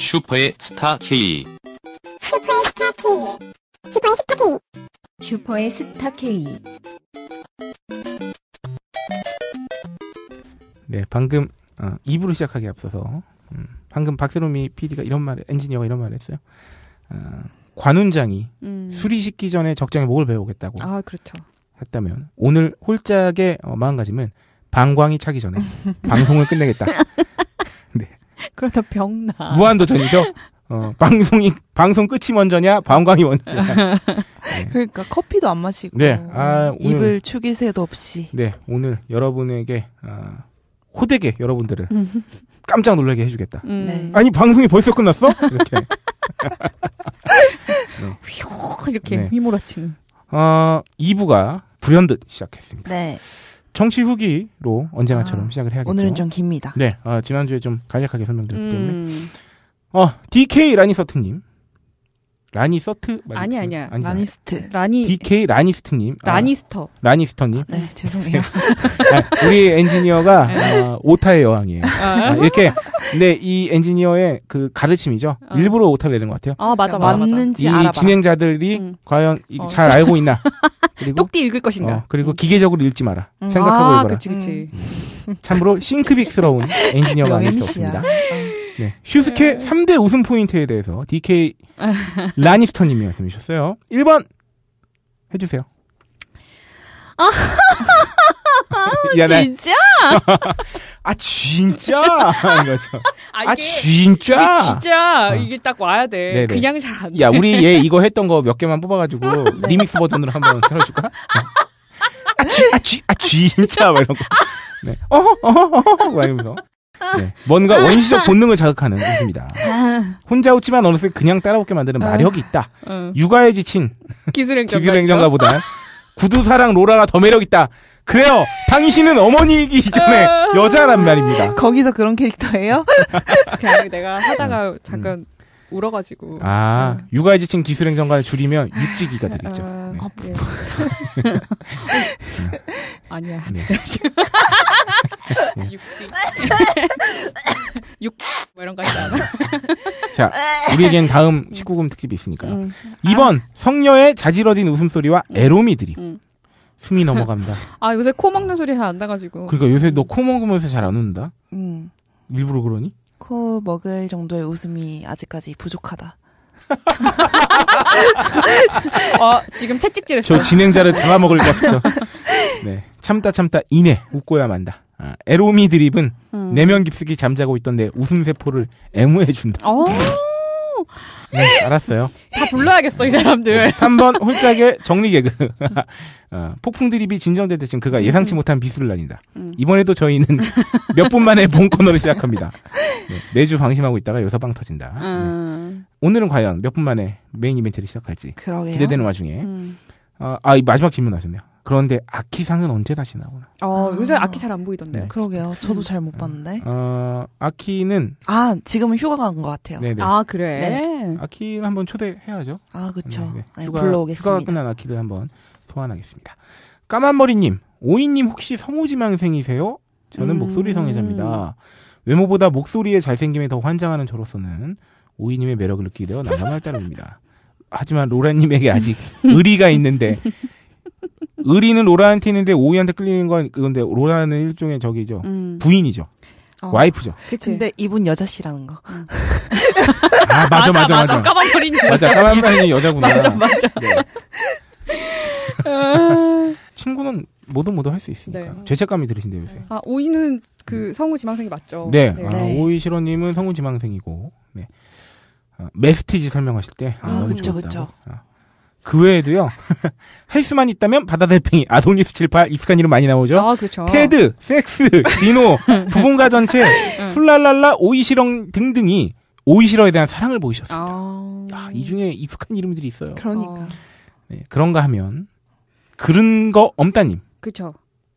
슈퍼의 스타 K 슈퍼의 스타 K 슈퍼의 스타 K 슈퍼의 스타 K 네 방금 2부로 어, 시작하기 앞서서 음, 방금 박세롬이 PD가 이런 말 엔지니어가 이런 말을 했어요 어, 관훈장이 음. 수리시키 전에 적장의 목을 배우겠다고 아 그렇죠 했다면 오늘 홀짝의 어, 마음가짐은 방광이 차기 전에 방송을 끝내겠다 그렇다 병나. 무한도전이죠. 어, 방송이 방송 끝이 먼저냐, 방광이 먼저냐. 네. 그러니까 커피도 안 마시고 네, 아, 입을 오늘, 축일 새도 없이. 네, 오늘 여러분에게 아, 호되게 여러분들을 깜짝 놀라게 해주겠다. 음. 네. 아니 방송이 벌써 끝났어? 이렇게 어. 휘 이렇게 네. 휘몰아치는. 어, 2부가 불현듯 시작했습니다. 네. 정치 후기로 언제나처럼 아, 시작을 해야겠죠. 오늘은 좀 깁니다. 네, 어, 지난주에 좀 간략하게 설명드렸기 때문에. 음. 어, DK 라니서트님. 라니서트? 아니 아니야. 아니, 라니스트. 라니 DK 라니스트 님. 라니스터. 아, 라니스터 님. 아, 네, 죄송해요. 아, 우리 엔지니어가 네. 아, 오타의 여왕이에요. 아. 아, 이렇게 근데 이 엔지니어의 그 가르침이죠. 일부러 오타를 내는 것 같아요. 아, 맞아. 맞아 맞는지 이 알아봐. 진행자들이 응. 음. 과연 어. 잘 알고 있나? 그리고 똑띠 읽을 것인가? 어, 그리고 응. 음. 기계적으로 읽지 마라. 응. 음. 생각하고 읽어라. 그치, 그치. 참으로 싱크빅스러운 엔지니어가 아닐 수 없습니다. 네. 슈스케 3대 음. 우승 포인트에 대해서 DK 라니스터님이 말씀해 주셨어요. 1번 해주세요. 야, 아, 진짜? 아 진짜? 아, 이게, 아 진짜? 진짜 어. 이게 딱 와야 돼. 네네. 네. 그냥 잘 안 돼. 야 우리 얘 이거 했던 거 몇 개만 뽑아가지고 어, 네. 리믹스 버전으로 한번 틀어줄까? 아아아 아, 아, 아, 진짜 이런 거. 네. 어허 어허 어허 이러면서. 네. 뭔가 아. 원시적 본능을 자극하는 것입니다 아. 혼자 웃지만 어느새 그냥 따라웃게 만드는 마력이 어. 있다. 어. 육아에 지친 기술행정가보다 구두사랑 로라가 더 매력 있다. 그래요. 당신은 어머니이기 전에 어. 여자란 말입니다. 거기서 그런 캐릭터예요? 그냥 내가 하다가 잠깐 음. 울어가지고. 아, 네. 육아에 지친 기술행정관을 줄이면 육지기가 아, 되겠죠. 아, 네. 아, 뭐. 네. 아니야. 네. 네. 육지. 육, 뭐 이런 거 있지 않아? 자, 우리에겐 다음 19금 특집이 있으니까요. 음. 2번, 아. 성녀의 자지러진 웃음소리와 에로미 음. 들이 음. 숨이 넘어갑니다. 아, 요새 코 먹는 소리 잘 안 나가지고. 그러니까 요새 너 코 먹으면서 잘안 운다? 음. 일부러 그러니? 않고 먹을 정도의 웃음이 아직까지 부족하다. 어, 지금 채찍질을 저 진행자를 잡아먹을 것 같죠. 네. 참다 참다 이내 웃고야 만다. 아, 에로미 드립은 음. 내면 깊숙이 잠자고 있던 내 웃음 세포를 애무해 준다. 네, 알았어요. 다 불러야겠어, 이 사람들. 3번, 홀짝의 정리개그. 어, 폭풍 드립이 진정될 때쯤 그가 예상치 음. 못한 비수를 날린다. 음. 이번에도 저희는 몇 분 만에 본 코너를 시작합니다. 네, 매주 방심하고 있다가 여기서 터진다. 음. 네. 오늘은 과연 몇 분 만에 메인 이벤트를 시작할지. 그러게요? 기대되는 와중에. 음. 어, 아, 마지막 질문 하셨네요. 그런데 아키상은 언제 다시 나오나? 어, 아. 요새 아. 키잘 안 보이던데. 네. 그러게요. 네. 저도 잘 못 봤는데. 어, 아키는 아, 지금은 휴가 간것 같아요. 네네. 아, 그래. 네. 아키는 한번 초대해야죠. 아, 그렇죠. 네, 휴가, 불러오겠습니다. 휴가가 끝난 아키를 한번 소환하겠습니다. 까만머리 님, 오이 님 혹시 성우지망생이세요? 저는 음. 목소리 성애자입니다. 외모보다 목소리의 잘생김에 더 환장하는 저로서는 오이님의 매력을 느끼게 되어 난감할 따름입니다. 하지만 로라님에게 아직 의리가 있는데 의리는 로라한테 있는데 오이한테 끌리는 건 그건데 로라는 일종의 저기죠. 음. 부인이죠. 어. 와이프죠. 그치. 근데 이분 여자씨라는 거. 음. 아, 맞아, 맞아, 맞아. 맞아. 까만머리 맞아, 까만머리 여자구나. 맞아, 맞아. 네. 아. 친구는 뭐든 뭐든 할 수 있으니까. 네. 죄책감이 들으신데요, 새 아, 오이는 그 음. 성우 지망생이 맞죠? 네. 네. 아, 오이 실원님은 성우 지망생이고, 네. 아, 메스티지 설명하실 때. 아, 아 너무 그쵸, 좋다. 그쵸. 아. 그 외에도요. 헬스만 있다면 바다달팽이, 아동리스78 익숙한 이름 많이 나오죠. 아, 그렇죠. 테드, 섹스, 진호, 음. 부분가 전체, 음. 훌랄랄라, 오이시렁 등등이 오이시러에 대한 사랑을 보이셨습니다. 아... 야, 이 중에 익숙한 이름들이 있어요. 그러니까. 어. 네, 그런가 하면 그런 거 엄따님. 그렇죠.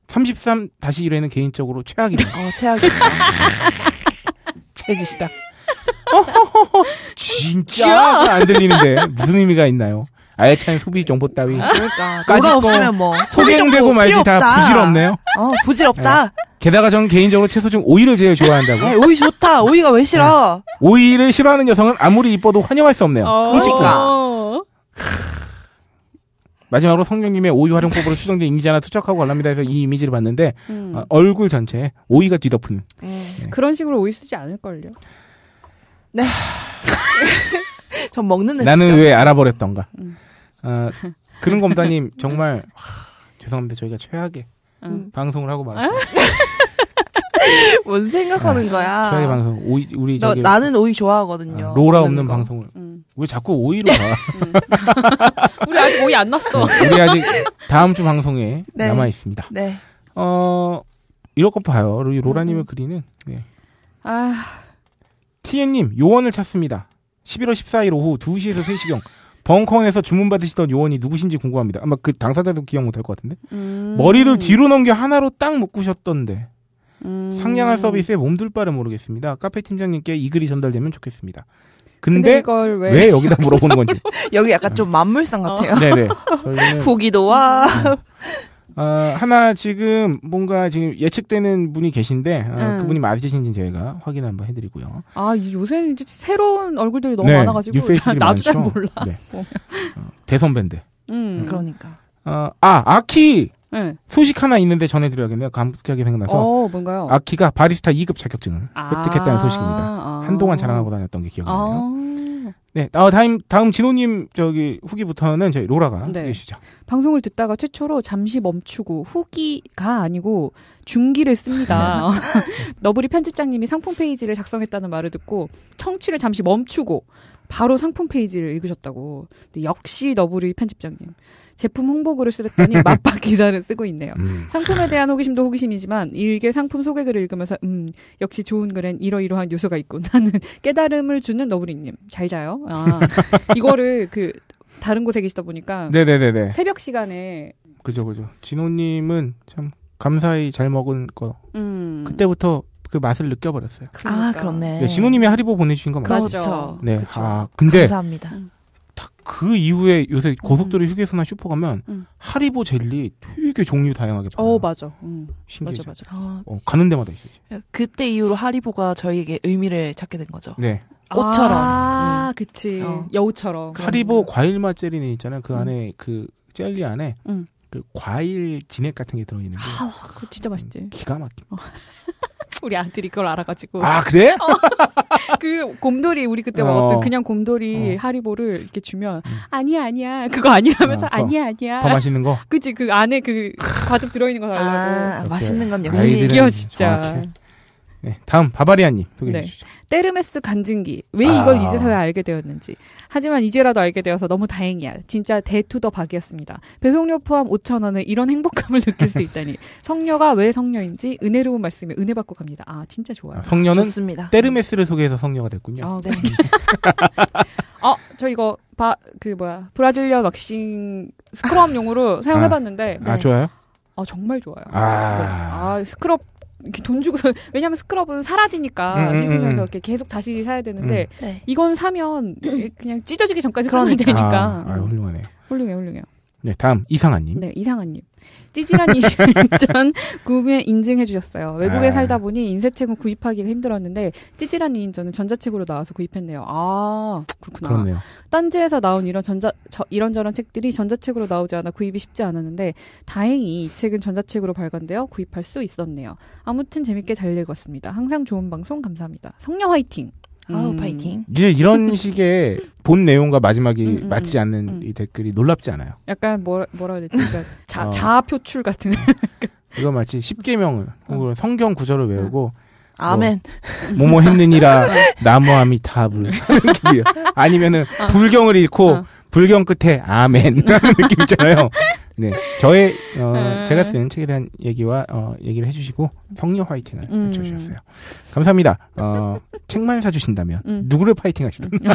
33 다시 1회는 개인적으로 최악이다. 어, 최악이다. 최지시다. 진짜 안 들리는데 무슨 의미가 있나요? 알찬 소비 정보 따위. 아, 그러니까 뭐가 없으면 뭐 소개되고 말지 다 부질없네요. 어 부질없다. 네. 게다가 저는 개인적으로 채소 중 오이를 제일 좋아한다고. 네, 오이 좋다. 오이가 왜 싫어? 네. 오이를 싫어하는 여성은 아무리 이뻐도 환영할 수 없네요. 어. 그러니까. 마지막으로 성령님의 오이 활용법으로 추정된 이미지 하나 투척하고 관람이다 해서 이 이미지를 봤는데 음. 어, 얼굴 전체에 오이가 뒤덮은 음. 네. 그런 식으로 오이 쓰지 않을걸요. 네. 전 먹는 애 나는 왜 알아버렸던가. 음. 아, 그런 검사님 정말 하, 죄송합니다. 저희가 최악의 음. 방송을 하고 말았어요. 뭔 생각하는 아, 거야? 최악의 방송. 오이, 우리 저기, 나는 오이 좋아하거든요. 아, 로라 없는 거. 방송을. 음. 왜 자꾸 오이로 가? 우리 아직 오이 안 났어. 우리 아직 다음 주 방송에 네. 남아 있습니다. 네. 어 이렇게 봐요. 로라님의 음. 글이는. 네. 아. 티에님 요원을 찾습니다. 11월 14일 오후 2시에서 3시경 벙커에서 주문받으시던 요원이 누구신지 궁금합니다. 아마 그 당사자도 기억 못할 것 같은데 음. 머리를 뒤로 넘겨 하나로 딱 묶으셨던데 음. 상냥한 서비스에 몸둘 바를 모르겠습니다. 카페 팀장님께 이 글이 전달되면 좋겠습니다. 근데, 근데 왜... 왜... 여기다 물어보는 건지 여기 약간 좀 만물상 같아요. 어. 네, 네네. 후기도와 음. 아, 하나 지금 뭔가 지금 예측되는 분이 계신데 아, 음. 그분이 맞으신지 저희가 확인 한번 해드리고요. 아 요새 는 이제 새로운 얼굴들이 너무 네, 많아가지고 나, 나도 많죠? 잘 몰라. 네. 어, 대선배인데. 음, 음. 그러니까. 어, 아 아키 네. 소식 하나 있는데 전해드려야겠네요. 감격하게 생각나서. 어, 뭔가요? 아키가 바리스타 2급 자격증을 획득했다는 아, 소식입니다. 아~ 한동안 자랑하고 아. 다녔던 게 기억이 나요. 아~ 네, 아, 다음 다음 진호님 저기 후기부터는 저희 로라가 네. 해주시죠. 방송을 듣다가 최초로 잠시 멈추고 후기가 아니고 중기를 씁니다. 너브리 편집장님이 상품 페이지를 작성했다는 말을 듣고 청취를 잠시 멈추고 바로 상품 페이지를 읽으셨다고. 역시 너브리 편집장님. 제품 홍보 글을 쓰랬더니 맛박 기사를 쓰고 있네요. 음. 상품에 대한 호기심도 호기심이지만 일개 상품 소개글을 읽으면서 음 역시 좋은 글엔 이러이러한 요소가 있고 나는 깨달음을 주는 너브리님 잘 자요. 아 이거를 그 다른 곳에 계시다 보니까 네네네네. 새벽 시간에 그죠 그죠 진호님은 참 감사히 잘 먹은 거 음. 그때부터 그 맛을 느껴버렸어요. 아, 그러니까. 아 그렇네. 네, 진호님이 하리보 보내주신 거 맞죠? 그렇죠. 그렇죠. 네. 그렇죠. 아 근데 감사합니다. 음. 그 이후에 요새 고속도로 음. 휴게소나 슈퍼 가면 음. 하리보 젤리 되게 종류 다양하게 어, 팔아요. 어 맞아. 음. 신기하 맞아 맞아. 아. 어, 가는 데마다 있어요. 그때 이후로 하리보가 저희에게 의미를 찾게 된 거죠. 네. 꽃처럼. 아, 음. 그치. 어. 여우처럼. 하리보 뭐. 과일 맛 젤리는 있잖아요. 그 음. 안에 그 젤리 안에 음. 그 과일 진액 같은 게 들어있는데. 아, 그거 진짜 음, 맛있지. 기가 막혀. 어. 우리 아들이 그걸 알아가지고. 아 그래? 어, 그 곰돌이 우리 그때 어. 먹었던 그냥 곰돌이 어. 하리보를 이렇게 주면 음. 아니야 아니야 그거 아니라면서 어, 아니야 아니야. 더 맛있는 거? 그치 그 안에 그 과즙 들어있는 거 달라고. 아, 맛있는 건 역시 이겨 진짜. 정확히. 네, 다음 바바리아님 소개해 네. 주시죠. 테르메스 간증기 왜 이걸 아. 이제서야 알게 되었는지. 하지만 이제라도 알게 되어서 너무 다행이야. 진짜 대투더 박이었습니다. 배송료 포함 5천 원에 이런 행복감을 느낄 수 있다니. 성녀가 왜 성녀인지 은혜로운 말씀에 은혜 받고 갑니다. 아 진짜 좋아요. 아, 성녀는 좋습니다. 테르메스를 소개해서 성녀가 됐군요. 아, 네. 어, 저 이거 바 그 뭐야 브라질리언 왁싱 스크럽 용으로 사용해봤는데. 아, 아 네. 아 좋아요? 아 정말 좋아요. 아, 네. 아 스크럽 이렇게 돈 주고 왜냐하면 스크럽은 사라지니까 음, 음, 음, 씻으면서 이렇게 계속 다시 사야 되는데 음. 네. 이건 사면 그냥 찢어지기 전까지 쓰면 그러니까. 되니까. 아, 아, 훌륭하네요. 훌륭해 훌륭해요. 네 다음 이상한님. 네 이상한님. 찌질한 위인전 구매 인증해 주셨어요. 외국에 아. 살다 보니 인쇄책은 구입하기가 힘들었는데 찌질한 위인전은 전자책으로 나와서 구입했네요. 아 그렇구나. 그렇네요. 딴지에서 나온 이런 전자 저, 이런저런 책들이 전자책으로 나오지 않아 구입이 쉽지 않았는데 다행히 이 책은 전자책으로 발간되어 구입할 수 있었네요. 아무튼 재밌게 잘 읽었습니다. 항상 좋은 방송 감사합니다. 성녀 화이팅. 아우 음, 파이팅. 이제 이런 식의 본 내용과 마지막이 음, 음, 음. 맞지 않는 이 음. 댓글이 놀랍지 않아요. 약간 뭐, 라 뭐라 그랬지? 그러니까 자, 어. 자아 표출 같은. 이거 마치 십계명을 어. 성경 구절을 외우고 어. 뭐 아멘. 뭐, 모모 했느니라 어. 나무함이 답을 아니면은 어. 불경을 잃고 불경 끝에 아멘 하는 느낌 있잖아요. 네, 저의 어, 아. 제가 쓴 책에 대한 얘기와 어, 얘기를 해주시고 성녀 화이팅을 음. 외쳐주셨어요. 감사합니다. 어, 책만 사주신다면 음. 누구를 파이팅 하시든. 던 음.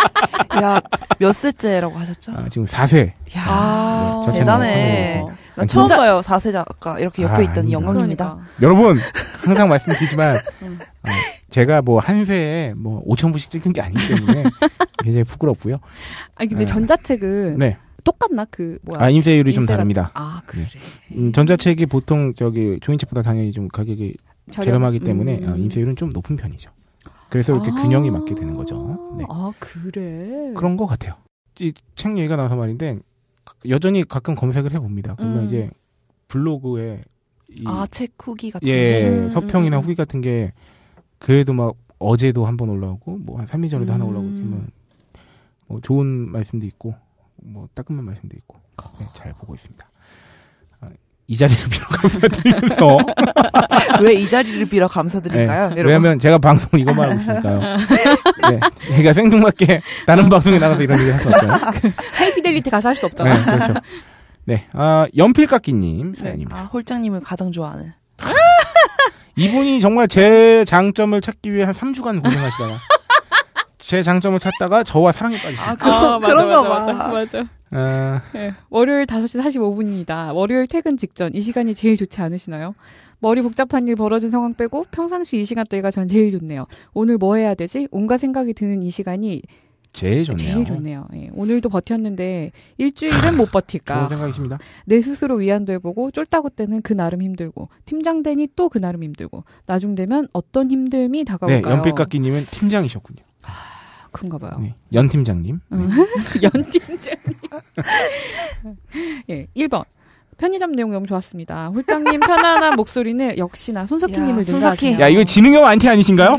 야, 몇 세째라고 하셨죠? 아, 지금 4세. 야, 네, 대단해. 나 처음 진짜... 봐요, 4세 작가. 이렇게 옆에 아, 있던 영광입니다. 그러니까. 여러분, 항상 말씀드리지만, 음. 어, 제가 뭐 한 세에 뭐 5천 뭐 부씩 찍은 게 아니기 때문에 굉장히 부끄럽고요. 아 근데 어, 전자책은 네. 똑같나 그 뭐야? 아임세율이 인쇄가... 좀 다릅니다. 아 그래. 네. 음, 전자책이 보통 저기 종이책보다 당연히 좀 가격이 저렴? 저렴하기 때문에 음. 아, 인쇄율은 좀 높은 편이죠. 그래서 이렇게 아~ 균형이 맞게 되는 거죠. 네. 아 그래. 그런 것 같아요. 이 책 얘기가 나서 말인데 여전히 가끔 검색을 해봅니다. 그러면 음. 이제 블로그에 아책 후기 같은 예 음. 서평이나 음, 음. 후기 같은 게 그래도 막 어제도 한 번 올라오고 뭐 한 3일 전에도 하나 음. 올라오고 그러면 뭐 좋은 말씀도 있고 뭐 따끔한 말씀도 있고 네, 잘 보고 있습니다. 아, 이 자리를 빌어 감사드리면서 왜 이 자리를 빌어 감사드릴까요? 네, 왜냐하면 제가 방송 이것만 하고 있으니까요. 네, 제가 생뚱맞게 다른 방송에 나가서 이런 얘기 했었어요. 하이피델리티 가서 할 수없잖아 네, 그렇죠. 네, 아, 연필깎이님 네, 사연입니다. 아, 홀장님을 가장 좋아하는. 이분이 정말 제 장점을 찾기 위해 한 3주간 고생하시다가 제 장점을 찾다가 저와 사랑에 빠지세요. 아, 그런, 아, 그런 맞아, 거 맞아, 맞아. 맞아. 아... 네, 월요일 5시 45분입니다. 월요일 퇴근 직전 이 시간이 제일 좋지 않으시나요? 머리 복잡한 일 벌어진 상황 빼고 평상시 이 시간대가 전 제일 좋네요. 오늘 뭐 해야 되지? 온갖 생각이 드는 이 시간이 제일 좋네요. 제일 좋네요. 예. 오늘도 버텼는데 일주일은 못 버틸까. 좋은 생각이십니다. 내 스스로 위안도 해보고 쫄다고 때는 그 나름 힘들고 팀장 되니 또 그 나름 힘들고 나중 되면 어떤 힘듦이 네, 다가올까요? 네, 연필깎이님은 팀장이셨군요. 그런가 봐요. 네. 연 팀장님. 어. 네. 연 팀장님. 예, 1번. 편의점 내용 너무 좋았습니다. 홀장님 편안한 목소리는 역시나 손석희님을 능가하시네요. 야, 이거 지능형 안티 아니신가요?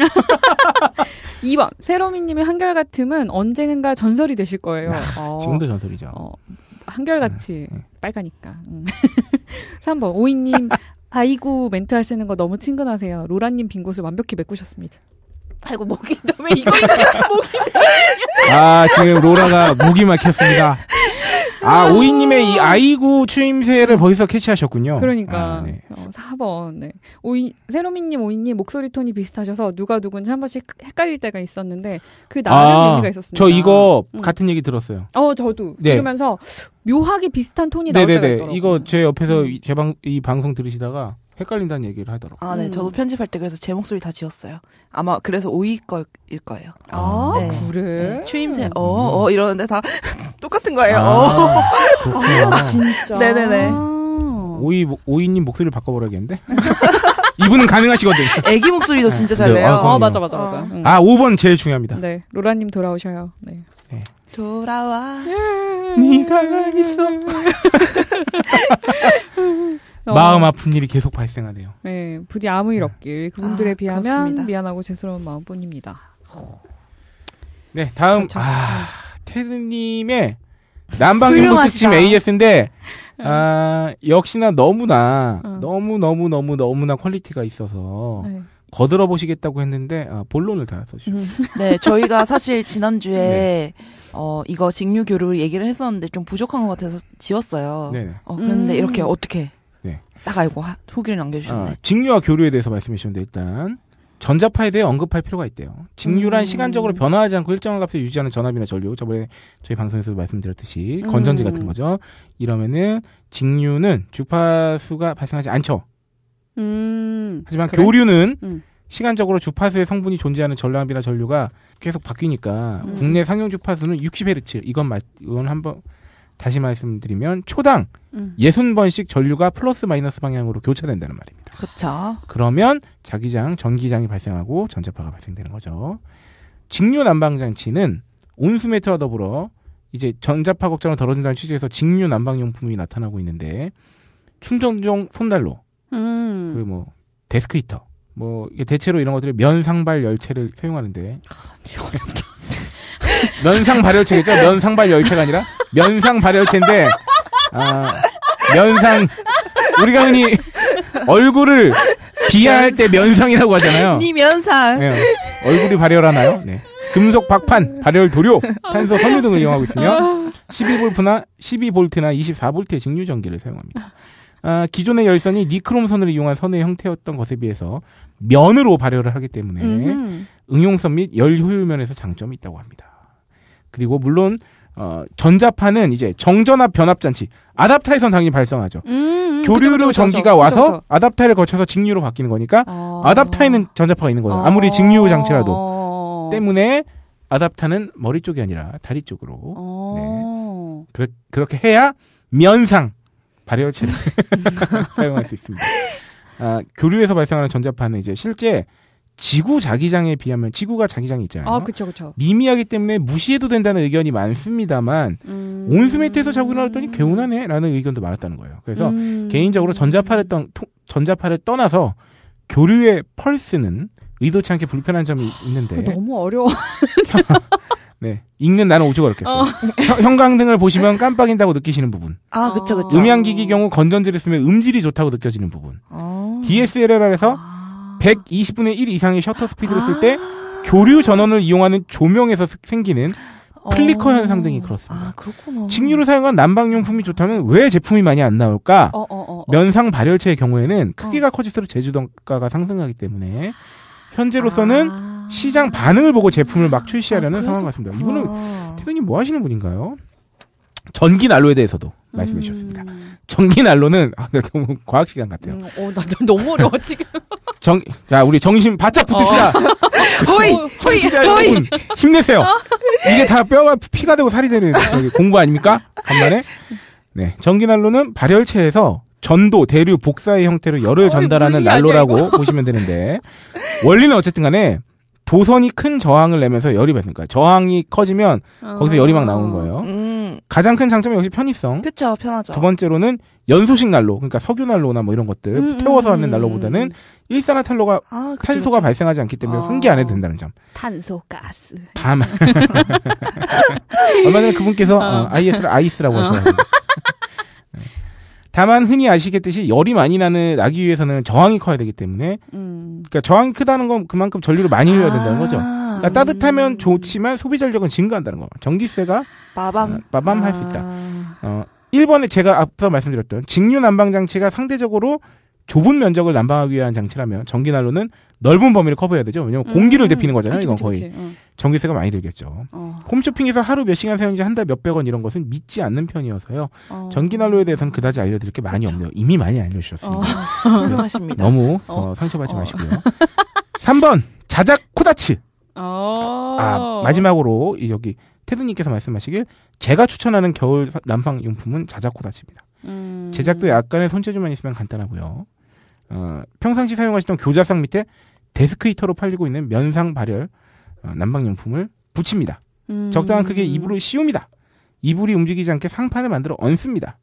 2번. 세로미님의 한결같음은 언젠가 전설이 되실 거예요. 어, 지금도 전설이죠. 어, 한결같이 네, 네. 빨가니까. 음. 3번. 오이님, 아이고 멘트 하시는 거 너무 친근하세요. 로라님 빈 곳을 완벽히 메꾸셨습니다. 아이고 목이 너왜 이거 목이 아 지금 로라가 목이 막혔습니다. 아, 아. 오이님의 이 아이구 추임새를 벌써 캐치하셨군요. 그러니까 아, 네. 어, 4번 네. 오이 세로미님 오이님 목소리 톤이 비슷하셔서 누가 누군지 한 번씩 헷갈릴 때가 있었는데 그 나름 아, 의미가 있었습니다. 저 이거 응. 음. 같은 얘기 들었어요. 어 저도 네. 들으면서 묘하게 비슷한 톤이 네네네. 나올 때가 있더라고요. 이거 제 옆에서 음. 제방 이 방송 들으시다가 헷갈린다는 얘기를 하더라고요. 아, 네. 음. 저도 편집할 때 그래서 제 목소리 다 지웠어요. 아마 그래서 오이 거일 거예요. 아, 아. 네. 그래? 네. 추임새, 어, 음. 어, 이러는데 다 똑같은 거예요. 아, 어. 아 진짜. 네네네. 오이, 오이님 목소리를 바꿔버려야겠는데? 이분은 가능하시거든. 애기 목소리도 진짜 네. 잘 내요. 아, 아, 맞아, 맞아, 맞아. 응. 어. 음. 아, 5번 제일 중요합니다. 네. 로라님 돌아오셔요. 네. 네. 돌아와. 예, 네가 있어. 어. 마음 아픈 일이 계속 발생하네요. 네, 부디 아무 일 네. 없길 그분들에 아, 비하면 그렇습니다. 미안하고 죄스러운 마음뿐입니다. 네, 다음 아, 테드님의 난방용도 특집 AS인데 어. 아, 역시나 너무나 어. 너무 너무 너무 너무나 퀄리티가 있어서. 네. 거들어 보시겠다고 했는데 아, 본론을 다 써주셨어요. 음. 네, 저희가 사실 지난주에 네. 어, 이거 직류 교류 얘기를 했었는데 좀 부족한 것 같아서 지웠어요. 네. 어, 그런데 음. 이렇게 어떻게 딱 알고 하, 후기를 남겨주셨네. 어, 직류와 교류에 대해서 말씀해 주셨는데 일단 전자파에 대해 언급할 필요가 있대요. 직류란 음. 시간적으로 변화하지 않고 일정한 값을 유지하는 전압이나 전류. 저번에 저희 방송에서도 말씀드렸듯이 건전지 음. 같은 거죠. 이러면은 직류는 주파수가 발생하지 않죠. 음. 하지만 그래? 교류는 음. 시간적으로 주파수의 성분이 존재하는 전압이나 전류가 계속 바뀌니까 음. 국내 상용 주파수는 60Hz. 이건 말 이건 한번 다시 말씀드리면 초당 음. 60번씩 전류가 플러스 마이너스 방향으로 교차된다는 말입니다. 그렇죠. 그러면 자기장, 전기장이 발생하고 전자파가 발생되는 거죠. 직류 난방 장치는 온수매트와 더불어 이제 전자파 걱정을 덜어준다는 취지에서 직류 난방 용품이 나타나고 있는데 충전용 손난로 음. 그리고 뭐 데스크 히터 뭐 대체로 이런 것들을 면상발 열체를 사용하는데 아, 어렵다. 면상 발열체겠죠? 면상 발열체가 아니라 면상 발열체인데 아, 면상 우리가 흔히 얼굴을 비하할 때 면상이라고 하잖아요. 니 네 면상. 네, 얼굴이 발열하나요? 네. 금속 박판, 발열 도료, 탄소 섬유 등을 이용하고 있으며 12볼트나 12볼트나 24볼트의 직류 전기를 사용합니다. 아, 기존의 열선이 니크롬선을 이용한 선의 형태였던 것에 비해서 면으로 발열을 하기 때문에 음흠. 응용성 및 열 효율면에서 장점이 있다고 합니다. 그리고 물론 어, 전자파는 이제 정전압 변압 장치 아답터에선 당연히 발생하죠. 음, 음, 교류로 그쵸, 그쵸, 전기가 그쵸, 와서 아답터를 거쳐서 직류로 바뀌는 거니까 어... 아답터에는 전자파가 있는 거예요. 아무리 직류 장치라도 어... 때문에 아답터는 머리 쪽이 아니라 다리 쪽으로 어... 네. 그렇, 게 해야 면상 발열체를 사용할 수 있습니다. 아, 교류에서 발생하는 전자파는 이제 실제 지구 자기장에 비하면 지구가 자기장이 있잖아요. 아, 그쵸, 그쵸. 미미하기 때문에 무시해도 된다는 의견이 많습니다만 음... 온수매트에서 자고 일어났더니 개운하네라는 의견도 많았다는 거예요. 그래서 음... 개인적으로 전자파를 떠, 전자파를 떠나서 교류의 펄스는 의도치 않게 불편한 점이 있는데 너무 어려워. 네, 읽는 나는 오죽 어렵겠어요. 어. 형광등을 보시면 깜빡인다고 느끼시는 부분. 아, 그쵸, 그쵸. 음향기기 경우 건전지를 쓰면 음질이 좋다고 느껴지는 부분. 어. 아. DSLR에서 120분의 1 이상의 셔터 스피드를 쓸때 아. 교류 전원을 이용하는 조명에서 생기는 어. 플리커 현상 등이 그렇습니다. 아, 직류를 사용한 난방용품이 좋다면 왜 제품이 많이 안 나올까? 어, 어, 어, 어. 면상 발열체의 경우에는 어. 크기가 커질수록 제조단가가 상승하기 때문에 현재로서는 아... 시장 반응을 보고 제품을 막 출시하려는 아, 상황 같습니다. 이분은 태근님 뭐 하시는 분인가요? 전기 난로에 대해서도 말씀해 주셨습니다. 음. 전기 난로는 아, 너무 과학 시간 같아요. 음, 어, 나, 너무 어려워 지금. 정, 자 우리 정신 바짝 붙읍시다. 어. 호이, 호이, 호이. 힘내세요. 어? 이게 다 뼈가 피가 되고 살이 되는 공부 아닙니까? 간만에. 네, 전기 난로는 발열체에서 전도, 대류, 복사의 형태로 열을 어, 전달하는 난로라고 보시면 되는데 원리는 어쨌든 간에 도선이 큰 저항을 내면서 열이 받는 거예 저항이 커지면 어. 거기서 열이 막 나오는 거예요. 음. 가장 큰 장점이 역시 편의성. 그렇죠, 편하죠. 두 번째로는 연소식 난로, 그러니까 석유 난로나 뭐 이런 것들 음, 음 태워서 하는 음, 난로보다는 일산화탄로가 아, 탄소가 그쵸. 발생하지 않기 때문에 어. 아. 환기 안 해도 된다는 점. 탄소 가스. 다만 얼마 전에 그분께서 어. 어, IS를 아이스라고 어. 하셨는데 다만 흔히 아시겠듯이 열이 많이 나는 나기 위해서는 저항이 커야 되기 때문에 음. 그러니까 저항이 크다는 건 그만큼 전류를 많이 흘려야 된다는 거죠. 아. 그러니까 따뜻하면 좋지만 소비 전력은 증가한다는 거. 전기세가 빠밤 어, 빠밤 할 수 있다. 아. 어, 1번에 제가 앞서 말씀드렸던 직류 난방 장치가 상대적으로 좁은 면적을 난방하기 위한 장치라면 전기 난로는 넓은 범위를 커버해야 되죠. 왜냐면 음, 공기를 데피는 음. 거잖아요. 그치, 이건 거의 그치, 그 전기세가 많이 들겠죠. 어. 홈쇼핑에서 하루 몇 시간 사용지 한 달 몇백 원 이런 것은 믿지 않는 편이어서요. 어. 전기 난로에 대해서는 그다지 알려드릴 게 많이 그쵸. 없네요. 이미 많이 알려주셨습니다. 어. 네. 훌륭하십니다. 너무 어, 상처받지 마시고요. 3번 자작 코다츠. 아, 마지막으로 여기 테드님께서 말씀하시길 제가 추천하는 겨울 난방 용품은 자작 코다치입니다 음. 제작도 약간의 손재주만 있으면 간단하고요. 어, 평상시 사용하시던 교자상 밑에 데스크 히터로 팔리고 있는 면상 발열 어, 난방용품을 붙입니다. 음. 적당한 크기의 이불을 씌웁니다. 이불이 움직이지 않게 상판을 만들어 얹습니다.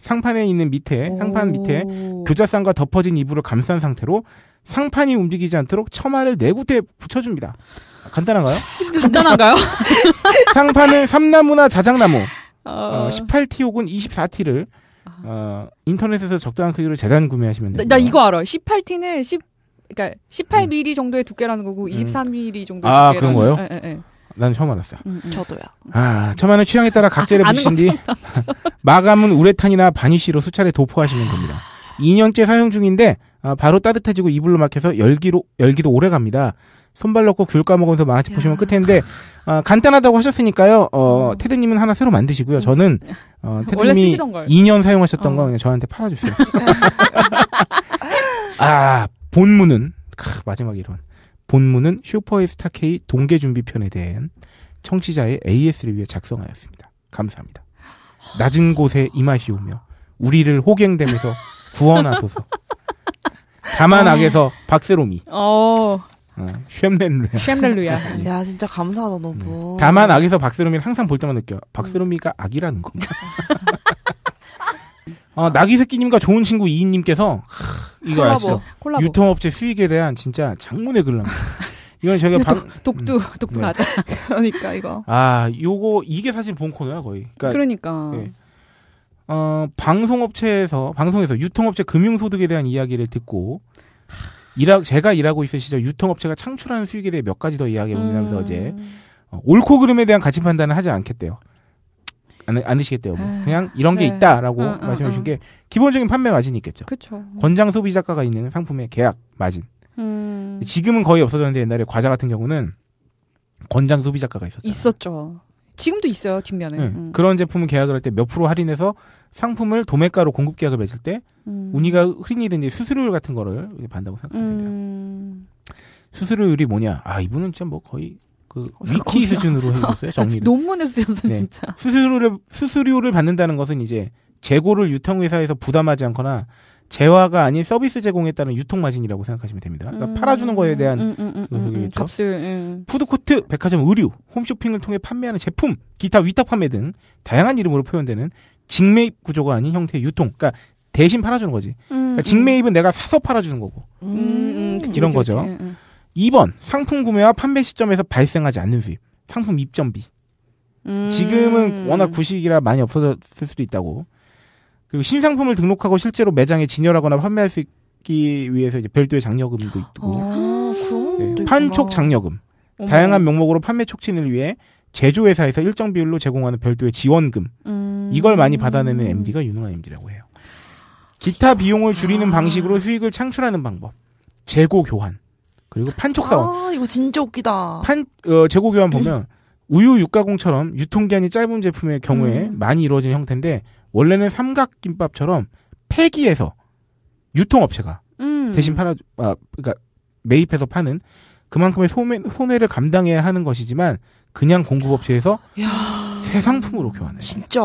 상판에 있는 밑에 상판 밑에 교자상과 덮어진 이불을 감싼 상태로 상판이 움직이지 않도록 처마를 네 군데 붙여줍니다. 간단한가요? 간단한가요? 상판은 삼나무나 자작나무 어... 18T 혹은 24T를 어, 인터넷에서 적당한 크기로 재단 구매하시면 돼요. 나, 나, 이거 알아. 18T는 10 그러니까 18mm 음. 정도의 두께라는 거고 23mm 음. 정도 아, 그런 거 예, 예, 예. 난 처음 알았어요. 음, 음. 저도요. 아, 처음에는 취향에 따라 각재를 붙이뒤 아, 마감은 우레탄이나 바니쉬로 수차례 도포하시면 됩니다. 2년째 사용 중인데 아, 바로 따뜻해지고 이불로 막혀서 열기로 열기도 오래 갑니다. 손발 넣고 귤 까먹으면서 그 만화책 보시면 끝인데 어, 아, 간단하다고 하셨으니까요. 어, 음. 테드님은 하나 새로 만드시고요. 음. 저는 어, 테드님이 2년 사용하셨던 어. 거 그냥 저한테 팔아주세요. 아 본문은 크, 마지막 이런 본문은 슈퍼에스타 K 동계 준비편에 대한 청취자의 AS를 위해 작성하였습니다. 감사합니다. 낮은 곳에 임하시오며 우리를 호갱대면서 구원하소서. 다만 아. 악에서 박세롬이. 어. 어, 렐루야 쉐렐루야. 예. 야 진짜 감사하다 너무. 네. 다만 악에서 박세롬이를 항상 볼때만 느껴. 박세롬이가 음. 악이라는 거. 어, 나기 새끼님과 좋은 친구 이인님께서 이거 콜라보, 아시죠? 콜라보. 유통업체 수익에 대한 진짜 장문의 글람. 남 이건 저희가 방... 독두 음. 독두 가자. 네. 그러니까 이거. 아, 요거 이게 사실 본 코너야 거의. 그러니까. 그러니까. 네. 어, 방송업체에서 방송에서 유통업체 금융소득에 대한 이야기를 듣고 일하, 제가 일하고 있을 시절 유통업체가 창출하는 수익에 대해 몇 가지 더 이야기해보면서 음. 어제 어, 옳고 그름에 대한 가치 판단을 하지 않겠대요. 안, 안시겠대요 뭐. 아, 그냥 이런 네. 게 있다라고 아, 말씀해 주신 아, 아, 게 기본적인 판매 마진이 있겠죠. 그쵸. 권장 소비자가가 있는 상품의 계약 마진. 음. 지금은 거의 없어졌는데 옛날에 과자 같은 경우는 권장 소비자가가 있었죠. 있었죠. 지금도 있어요 뒷면에. 네. 음. 그런 제품을 계약을 할 때 몇 프로 할인해서 상품을 도매가로 공급 계약을 맺을 때 음. 우리가 흔히 이 수수료율 같은 거를 반다고 생각하면 됩니다. 음. 수수료율이 뭐냐? 아 이분은 진짜 뭐 거의 그 어, 위키 수준으로 해주셨어요 정리를. 논문에 쓰셨어 네. 진짜. 수수료를 수수료를 받는다는 것은 이제 재고를 유통회사에서 부담하지 않거나 재화가 아닌 서비스 제공에 따른 유통 마진이라고 생각하시면 됩니다. 그러니까 음, 팔아주는 거에 대한 음, 음, 음 값을 푸드코트, 백화점 의류, 홈쇼핑을 통해 판매하는 제품, 기타 위탁 판매 등 다양한 이름으로 표현되는 직매입 구조가 아닌 형태의 유통. 그러니까 대신 팔아주는 거지. 그러니까 직매입은 내가 사서 팔아주는 거고 그치, 이런 거죠. 그치, 2번 상품 구매와 판매 시점에서 발생하지 않는 수입, 상품 입점비. 지금은 워낙 구식이라 많이 없어졌을 수도 있다고. 그리고 신상품을 등록하고 실제로 매장에 진열하거나 판매할 수 있기 위해서 이제 별도의 장려금도 아, 있고 아, 네, 판촉 장려금 어머. 다양한 명목으로 판매 촉진을 위해 제조회사에서 일정 비율로 제공하는 별도의 지원금 음. 이걸 많이 받아내는 MD가 유능한 MD라고 해요. 기타 아. 비용을 줄이는 아. 방식으로 수익을 창출하는 방법 재고 교환 그리고 판촉 사원 아 이거 진짜 웃기다. 판 어, 재고 교환 보면 우유 육가공처럼 유통기한이 짧은 제품의 경우에 음. 많이 이루어진 형태인데 원래는 삼각김밥처럼 폐기해서 유통업체가 음. 대신 팔아 아, 그니까 매입해서 파는 그만큼의 소매, 손해를 감당해야 하는 것이지만 그냥 공급업체에서 야. 새 상품으로 교환해. 진짜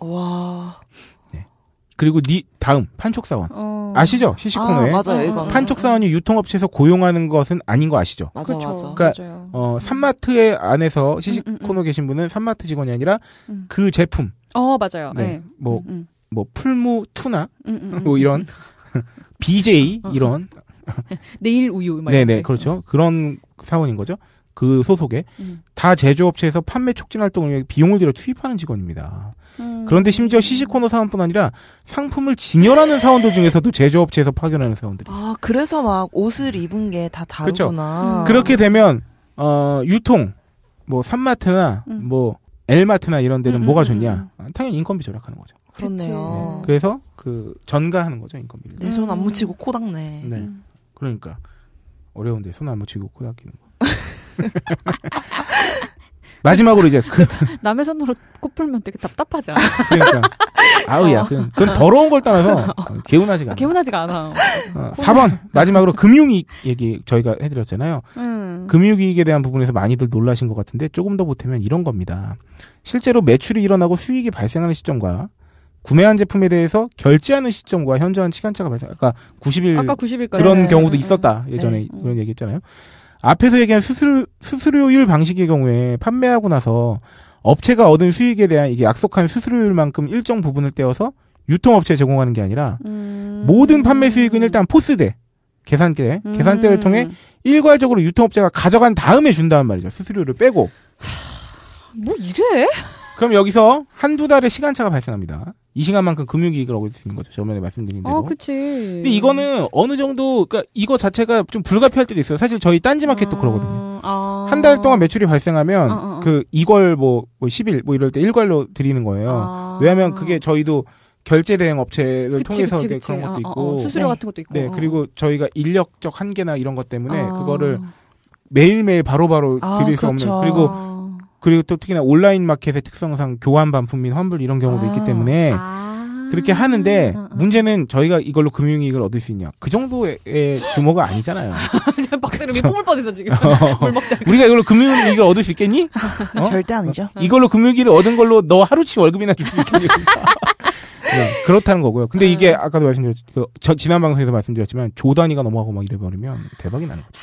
와. 네. 그리고 니 다음 판촉사원 어. 아시죠 시시코너에 아, 판촉사원이 유통업체에서 고용하는 것은 아닌 거 아시죠? 맞아, 그렇죠. 맞아. 그러니까 맞아요. 어 산마트에 안에서 시시코너 음, 음, 음. 계신 분은 산마트 직원이 아니라 음. 그 제품 어 맞아요. 네, 뭐뭐 네. 뭐, 음, 음. 뭐 풀무 투나 음, 뭐 이런 BJ 어, 어. 이런 내일 우유 네네 그렇죠 그런 사원인 거죠. 그 소속에 음. 다 제조업체에서 판매 촉진 활동을 위해 비용을 들여 투입하는 직원입니다. 음. 그런데 심지어 시시코너 사원뿐 아니라 상품을 진열하는 사원들 중에서도 제조업체에서 파견하는 사원들이. 아 그래서 막 옷을 입은 게다 그렇죠. 다르구나. 그렇죠. 음. 그렇게 되면 어 유통 뭐 산마트나 뭐 엘마트나 이런 데는 음, 뭐가 음, 좋냐? 음. 아, 당연히 인건비 절약하는 거죠. 그렇네요. 그렇죠. 네. 네. 그래서 그 전가하는 거죠 인건비를. 내손안 네, 음. 묻히고 코 닦네. 네. 그러니까 어려운데 손 안 묻히고 코 닦이는 거. 마지막으로 이제 그 남의 손으로 코풀면 되게 답답하지 않아? 그러니까 아우야 어. 그냥 그건 더러운 걸 떠나서 어. 개운하지가 않아. 개운하지가 않아. 어, 4번 어. 마지막으로 금융이익 얘기 저희가 해드렸잖아요. 음. 금융이익에 대한 부분에서 많이들 놀라신 것 같은데 조금 더 보태면 이런 겁니다. 실제로 매출이 일어나고 수익이 발생하는 시점과 구매한 제품에 대해서 결제하는 시점과 현저한 시간차가 발생. 아까 90일 아까 90일까지. 그런 네. 네 경우도 네. 있었다 예전에 네. 그런 얘기했잖아요. 앞에서 얘기한 수수료, 수수료율 방식의 경우에 판매하고 나서 업체가 얻은 수익에 대한 이게 약속한 수수료율만큼 일정 부분을 떼어서 유통업체에 제공하는 게 아니라 음... 모든 판매 수익은 일단 포스대 계산대 음... 계산대를 통해 일괄적으로 유통업체가 가져간 다음에 준다는 말이죠 수수료를 빼고 하... 뭐 이래? 그럼 여기서 한두 달의 시간차가 발생합니다. 이 시간만큼 금융이익을 얻을 수 있는 거죠. 저번에 말씀드린 대로. 아, 그치. 근데 이거는 어느 정도, 그니까 이거 자체가 좀 불가피할 때도 있어요. 사실 저희 딴지마켓도 아... 그러거든요. 아... 한 달 동안 매출이 발생하면 아, 그 2월 뭐, 뭐 10일 뭐 이럴 때 일괄로 드리는 거예요. 아. 왜냐면 그게 저희도 결제 대행 업체를 그치, 통해서 그치, 그치. 그런 것도 있고 수수료 같은 것도 있고. 네, 그리고 저희가 인력적 한계나 이런 것 때문에 아. 그거를 매일매일 바로바로 바로 아, 드릴 수 그렇죠. 없는 그리고 그리고 또 특히나 온라인 마켓의 특성상 교환 반품 및 환불 이런 경우도 아. 있기 때문에 아. 그렇게 하는데 문제는 저희가 이걸로 금융이익을 얻을 수 있냐 그 정도의 규모가 아니잖아요. 박사님 왜 뽕을 뻔했어 지금. 어. 우리가 이걸로 금융이익을 얻을 수 있겠니? 어? 절대 아니죠. 어. 이걸로 금융이익을 얻은 걸로 너 하루치 월급이나 줄 수 있겠니? 네, 그렇다는 거고요. 근데 이게 아. 아까도 말씀드렸 그, 저, 지난 방송에서 말씀드렸지만 조 단위가 넘어가고 막 이래버리면 대박이 나는 거죠.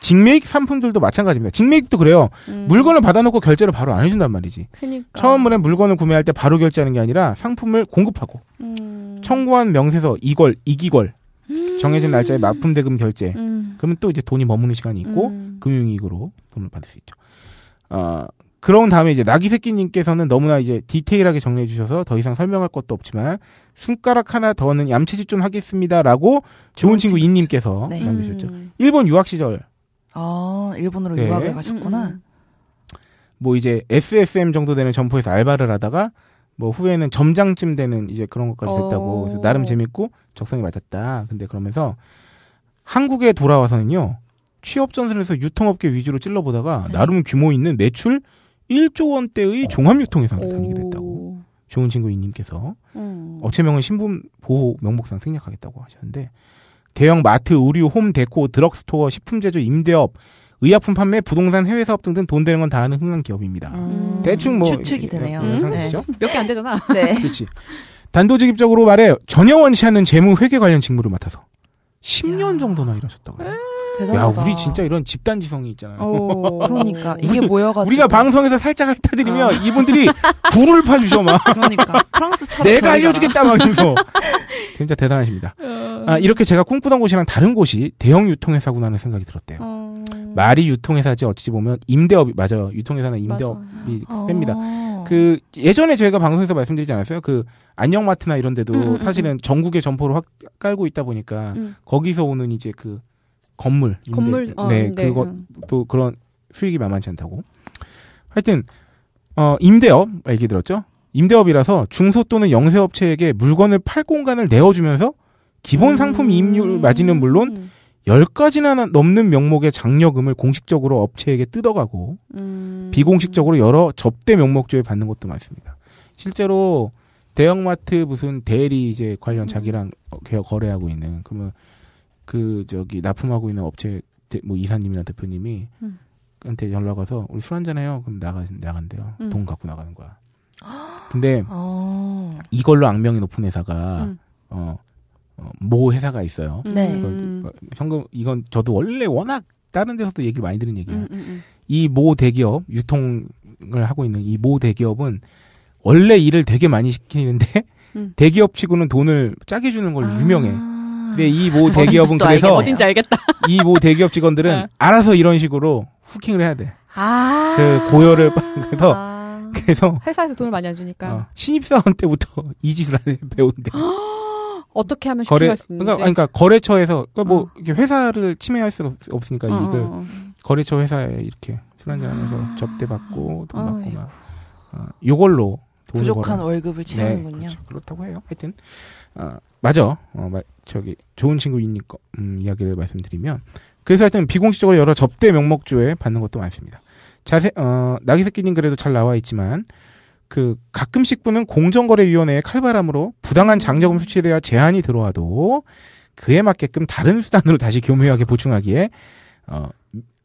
직매익 상품들도 마찬가지입니다. 직매익도 그래요. 음. 물건을 받아놓고 결제를 바로 안 해준단 말이지. 그러니까. 처음에 물건을 구매할 때 바로 결제하는 게 아니라 상품을 공급하고 음. 청구한 명세서 이걸 이기걸 음. 정해진 날짜에 납품 대금 결제. 음. 그러면 또 이제 돈이 머무는 시간이 있고 음. 금융이익으로 돈을 받을 수 있죠. 어, 그런 다음에 이제 나기새끼님께서는 너무나 이제 디테일하게 정리해 주셔서 더 이상 설명할 것도 없지만 손가락 하나 더는 얌체질좀 하겠습니다라고 좋은 친구 이님께서 네. 남기셨죠 음. 일본 유학 시절 아, 일본으로 네. 유학을 가셨구나. 음, 음. 뭐 이제 SSM 정도 되는 점포에서 알바를 하다가 뭐 후에는 점장쯤 되는 이제 그런 것까지 됐다고 그래서 어. 나름 재밌고 적성이 맞았다. 근데 그러면서 한국에 돌아와서는요 취업 전선에서 유통업계 위주로 찔러보다가 네. 나름 규모 있는 매출 1조 원대의 종합유통회사를 다니게 됐다고 좋은 친구 이님께서 음. 업체명은 신분 보호 명목상 생략하겠다고 하셨는데 대형 마트, 의류, 홈 데코, 드럭스토어, 식품 제조, 임대업, 의약품 판매, 부동산, 해외 사업 등등 돈 되는 건 다 하는 흥한 기업입니다. 음. 대충 뭐 추측이 되네요. 음. 음 네. 몇개 안 되잖아. 네. 그렇지. 단도직입적으로 말해 전혀 원치 않는 재무 회계 관련 직무를 맡아서 10년 정도나 일하셨다고. 요 대단하다. 야, 우리 진짜 이런 집단 지성이 있잖아요. 오, 어, 그러니까 이게 모여가지고 우리가 방송에서 살짝 핥아드리면 아. 이분들이 불을 파주셔 막. 그러니까 프랑스처 내가 알려주겠다 막이러면서 진짜 대단하십니다. 아, 이렇게 제가 꿈꾸던 곳이랑 다른 곳이 대형 유통회사구나 하는 생각이 들었대요. 어... 말이 유통회사지 어찌 보면 임대업이 맞아요. 유통회사는 임대업이 맞 아. 셉니다. 그 예전에 저희가 방송에서 말씀드리지 않았어요? 그 안녕마트나 이런 데도 음, 음, 음 사실은 음. 전국에 점포를 확 깔고 있다 보니까 음. 거기서 오는 이제 그 건물. 임대. 건물. 네, 어, 네, 임 그것 도 그런 수익이 만만치 않다고. 하여튼 어 임대업 아, 얘기 들었죠? 임대업이라서 중소 또는 영세업체에게 물건을 팔 공간을 내어주면서 기본 상품 음. 이익률 마진은 물론 음. 10가지나 넘는 명목의 장려금을 공식적으로 업체에게 뜯어가고 음. 비공식적으로 여러 접대 명목조에 받는 것도 많습니다. 실제로 대형마트 무슨 대리 이제 관련 음. 자기랑 음. 거래하고 있는 그러면 그 저기 납품하고 있는 업체 대, 뭐 이사님이나 대표님이 음. 한테 연락 와서 우리 술 한잔 해요. 그럼 나가 나간대요. 음. 돈 갖고 나가는 거야. 근데 어. 이걸로 악명이 높은 회사가 음. 어, 어, 모 회사가 있어요. 음. 네. 음. 현금 이건 저도 원래 워낙 다른 데서도 얘기를 많이 들은 얘기예요. 음, 음, 이모 대기업 유통을 하고 있는 이 모 대기업은 원래 일을 되게 많이 시키는데 대기업치고는 돈을 짜게 주는 걸 아. 유명해. 근데 이모 아, 대기업은 그래서 어딘지 알겠다. 이모 대기업 직원들은 어. 알아서 이런 식으로 후킹을 해야 돼. 아. 그 고열을 그래서 아~ 그래서 회사에서 돈을 많이 안 주니까 어, 신입사원 때부터 이 짓을 배운대. 어떻게 하면 거래, 수 있는지. 그러니까, 그러니까 거래처에서 그러니까 뭐 어. 회사를 침해할 수 없, 으니까 어, 이걸 어, 어. 거래처 회사에 이렇게 술 한잔 하면서 아. 접대받고 돈 받고 막 어, 요걸로 부족한 벌어. 월급을 네, 채우는군요. 네, 그렇죠. 그렇다고 해요. 하여튼 어, 맞아. 어, 마, 저기 좋은 친구이니까 음, 이야기를 말씀드리면 그래서 하여튼 비공식적으로 여러 접대 명목조에 받는 것도 많습니다. 자세 어, 나기새끼님 그래도 잘 나와 있지만 그 가끔씩 부는 공정거래위원회의 칼바람으로 부당한 음. 장려금 수치에 대한 제한이 들어와도 그에 맞게끔 다른 수단으로 다시 교묘하게 보충하기에 어,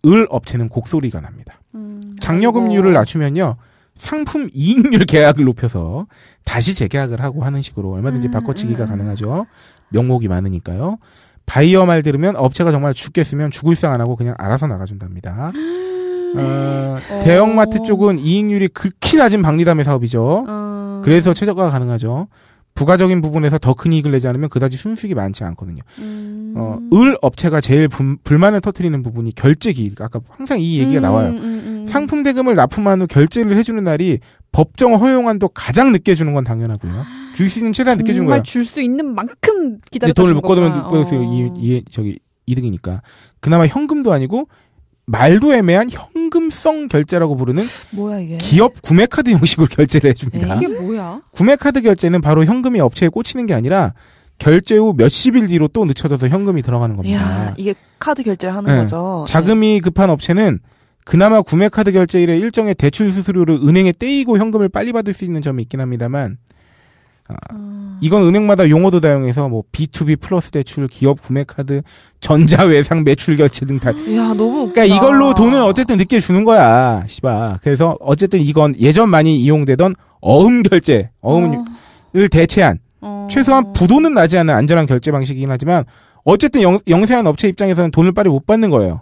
을 업체는 곡소리가 납니다. 음, 장려금률을 낮추면요. 상품 이익률 계약을 높여서 다시 재계약을 하고 하는 식으로 얼마든지 음, 바꿔치기가 음. 가능하죠. 명목이 많으니까요. 바이어 말 들으면 업체가 정말 죽겠으면 죽을 상안 하고 그냥 알아서 나가준답니다. 어, 어, 대형마트 쪽은 이익률이 극히 낮은 박리담의 사업이죠. 어... 그래서 최저가가 가능하죠. 부가적인 부분에서 더 큰 이익을 내지 않으면 그다지 순수익이 많지 않거든요. 음... 어, 을 업체가 제일 분, 불만을 터트리는 부분이 결제 기일. 아까 항상 이 얘기가 음... 나와요. 음... 음, 음. 상품 대금을 납품한 후 결제를 해주는 날이 법정 허용한도 가장 늦게 주는 건 당연하고요. 줄 수 있는 최대한 늦게 주는 거예요. 줄수 있는 만큼 기다려. 네, 돈을 묶어두면 묶어두세요. 어... 이, 이 저기 이득이니까. 그나마 현금도 아니고 말도 애매한 현금성 결제라고 부르는 뭐야 이게? 기업 구매카드 형식으로 결제를 해줍니다. 이게 뭐야? 구매카드 결제는 바로 현금이 업체에 꽂히는 게 아니라 결제 후 몇십일 뒤로 또 늦춰져서 현금이 들어가는 겁니다. 이야, 이게 카드 결제를 하는 네. 거죠. 자금이 네. 급한 업체는 그나마 구매카드 결제일에 일정의 대출 수수료를 은행에 떼이고 현금을 빨리 받을 수 있는 점이 있긴 합니다만 아. 아, 이건 은행마다 용어도 다양해서 뭐 B2B 플러스 대출, 기업 구매 카드, 전자 외상 매출 결제 등 다. 야 너무. 그러니까 이걸로 돈을 어쨌든 늦게 주는 거야, 씨바. 그래서 어쨌든 이건 예전 많이 이용되던 어음 결제, 어음을 어. 대체한 어. 최소한 부도는 나지 않은 안전한 결제 방식이긴 하지만 어쨌든 영, 영세한 업체 입장에서는 돈을 빨리 못 받는 거예요.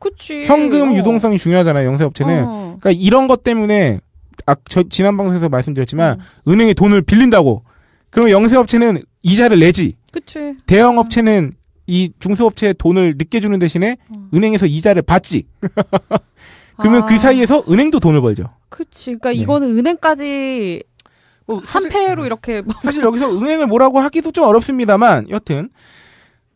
그치. 현금 어. 유동성이 중요하잖아요, 영세 업체는. 어. 그러니까 이런 것 때문에 아, 저 지난 방송에서 말씀드렸지만 음. 은행에 돈을 빌린다고. 그러면 영세업체는 이자를 내지. 그치. 대형 업체는 음. 이 중소업체에 돈을 늦게 주는 대신에 음. 은행에서 이자를 받지. 그러면 그 아. 그 사이에서 은행도 돈을 벌죠. 그치. 그니까 네. 이거는 은행까지 뭐 사실, 한패로 이렇게 뭐 사실 여기서 은행을 뭐라고 하기도 좀 어렵습니다만 여튼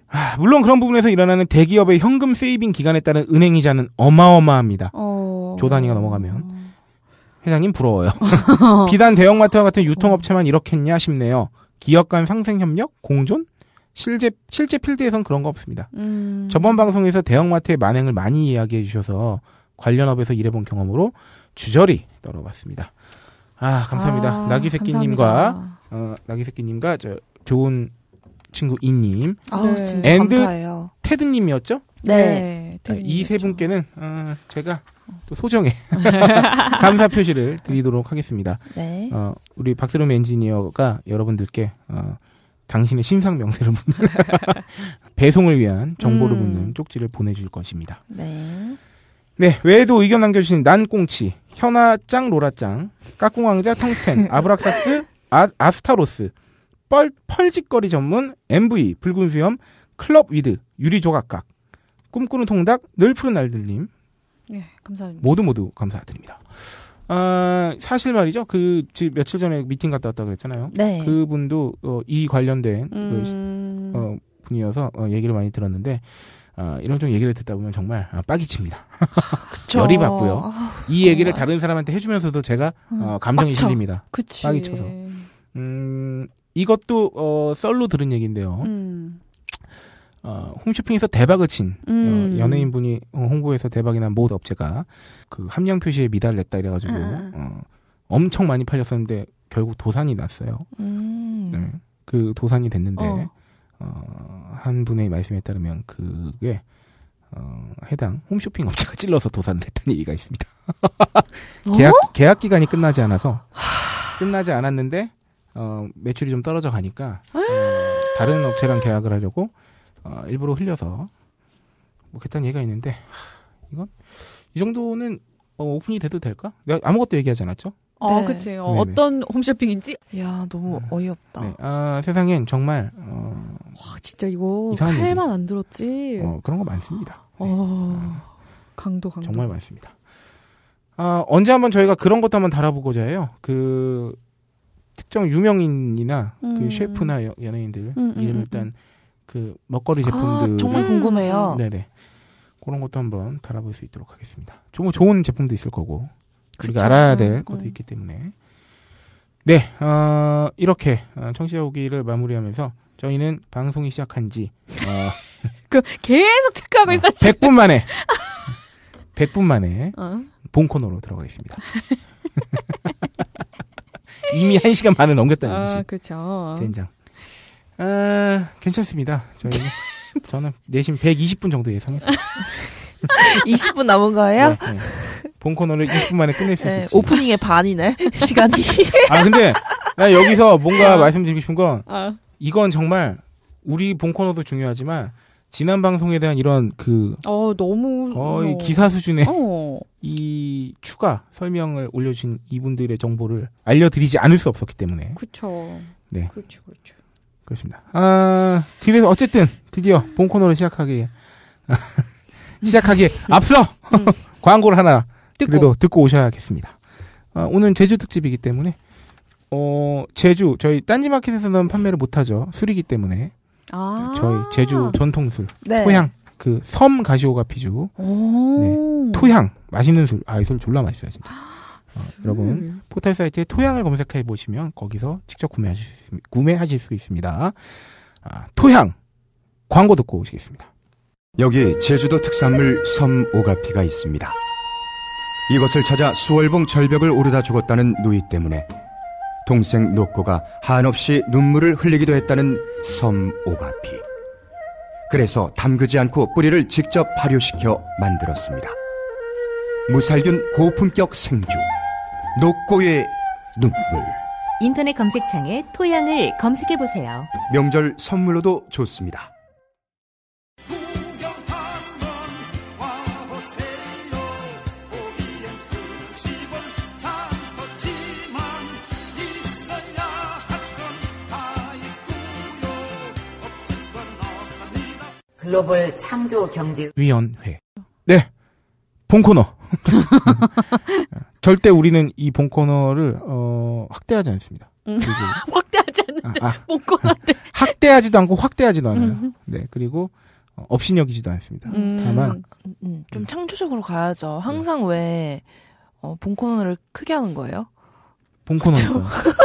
아, 물론 그런 부분에서 일어나는 대기업의 현금 세이빙 기간에 따른 은행 이자는 어마어마합니다. 어... 조 단위가 넘어가면. 회장님 부러워요. 비단 대형마트와 같은 유통업체만 이렇겠냐 싶네요. 기업 간 상생협력, 공존, 실제 실제 필드에선 그런 거 없습니다. 음. 저번 방송에서 대형마트의 만행을 많이 이야기해 주셔서 관련 업에서 일해본 경험으로 주저리 떨어봤습니다. 아 감사합니다. 아, 나기새끼님과 어, 나기새끼님과 저 좋은 친구 이님, 아 네. 앤드 감사해요. 테드님이었죠? 네, 네. 네. 아, 이세 분께는 어, 제가 또 소정의 감사 표시를 드리도록 하겠습니다. 네. 어, 우리 박세롬 엔지니어가 여러분들께 어, 당신의 심상 명세를 묻는 배송을 위한 정보를 음. 묻는 쪽지를 보내줄 것입니다. 네. 네 외에도 의견 남겨주신 난꽁치, 현아짱, 로라짱, 까꿍왕자, 텅텐, 아브락사스, 아, 아스타로스, 뻘, 펄짓거리 전문, MV, 붉은수염, 클럽 위드, 유리조각각, 꿈꾸는 통닭, 늘 푸른 날들님, 예, 감사합니다. 모두 모두 감사드립니다. 아, 사실 말이죠. 그, 지 며칠 전에 미팅 갔다 왔다 그랬잖아요. 네. 그분도, 어, 이 관련된, 그 음... 그, 어, 분이어서, 어, 얘기를 많이 들었는데, 어, 이런 좀 얘기를 듣다 보면 정말, 아, 빡이 칩니다. 열이 받고요. 아, 이 얘기를 정 다른 사람한테 해주면서도 제가, 아, 어, 감정이 빡쳐. 실립니다. 그치. 빡이 쳐서. 음, 이것도, 어, 썰로 들은 얘기인데요. 음. 어, 홈쇼핑에서 대박을 친 어, 음. 어, 연예인분이 홍보에서 대박이 난모 업체가 그 함량 표시에 미달냈다 을 이래가지고 아, 아. 어, 엄청 많이 팔렸었는데 결국 도산이 났어요. 음. 네, 그 도산이 됐는데 어. 어. 한 분의 말씀에 따르면 그게 어, 해당 홈쇼핑 업체가 찔러서 도산을 했다는 얘기가 있습니다. 계약 어? 계약 기간이 끝나지 않아서 끝나지 않았는데 어, 매출이 좀 떨어져 가니까 아. 어, 다른 업체랑 계약을 하려고 아, 일부러 흘려서 뭐그다는 얘기가 있는데 하, 이건 이 정도는 어, 오픈이 돼도 될까? 내가 아무것도 얘기하지 않았죠? 어, 네. 그치. 어, 어떤 홈쇼핑인지? 야 너무 아, 어이없다. 네. 아, 세상엔 정말, 어. 와, 진짜 이거 칼만 안 들었지? 어, 그런 거 많습니다. 네. 어, 아, 강도, 강도. 정말 많습니다. 아, 언제 한번 저희가 그런 것도 한번 달아보고자 해요. 그, 특정 유명인이나, 그 음. 그 셰프나 연예인들, 음, 음, 이름 음, 음. 일단, 그 먹거리 아, 제품들 아, 정말 음. 궁금해요. 음, 네네 그런 것도 한번 달아볼 수 있도록 하겠습니다. 정 좋은 제품도 있을 거고 그리고 알아야 될 음, 것도 음. 있기 때문에 네 어, 이렇게 어, 청취자 후기를 마무리하면서 저희는 방송이 시작한 지 어, 그 계속 체크하고 어, 있었지. 100분 만에 100분 만에 어. 본 코너로 들어가겠습니다. 이미 1시간 반을 넘겼다는 거지. 아, 그렇죠. 젠장. 괜찮습니다. 저희 저는 내심 120분 정도 예상했어요. 20분 남은 거예요? 네, 네. 본 코너를 20분 만에 끝낼 수 있을지. 오프닝의 반이네 시간이. 아 근데 나 여기서 뭔가 어. 말씀드리고 싶은 건 어. 이건 정말 우리 본 코너도 중요하지만 지난 방송에 대한 이런 그 어, 너무 거의 어. 기사 수준의 어. 이 추가 설명을 올려주신 이분들의 정보를 알려드리지 않을 수 없었기 때문에. 그죠 네. 그렇죠, 그렇죠. 그렇습니다. 아, 딜에서 어쨌든 드디어 본 코너를 시작하기에 시작하기에 앞서 음. 음. 광고를 하나 듣고. 그래도 듣고 오셔야겠습니다. 아, 오늘 제주 특집이기 때문에 어 제주 저희 딴지마켓에서는 판매를 못하죠 술이기 때문에 아~ 저희 제주 전통술 네. 토양 그섬 가시오가 피주 네. 토양 맛있는 술 아 이술 아, 졸라 맛있어요 진짜. 여러분 음. 포털 사이트에 토양을 검색해 보시면 거기서 직접 구매하실 수, 있, 구매하실 수 있습니다. 아, 토양 광고 듣고 오시겠습니다. 여기 제주도 특산물 섬 오가피가 있습니다. 이것을 찾아 수월봉 절벽을 오르다 죽었다는 누이 때문에 동생 노코가 한없이 눈물을 흘리기도 했다는 섬 오가피. 그래서 담그지 않고 뿌리를 직접 발효시켜 만들었습니다. 무살균 고품격 생주. 녹고의 눈물 인터넷 검색창에 토양을 검색해 보세요. 명절 선물로도 좋습니다. 글로벌 창조 경제 위원회. 네. 본 코너. 절대 우리는 이 본 코너를 어, 확대하지 않습니다. 음. 확대하지 않는데 아, 아. 본코너한테 대하지도 않고 확대하지도 않아요. 음. 네 그리고 어, 업신여기지도 않습니다. 음. 다만 음, 음, 음. 좀 음. 창조적으로 가야죠. 네. 항상 네. 왜 어, 본코너를 크게 하는 거예요? 본코너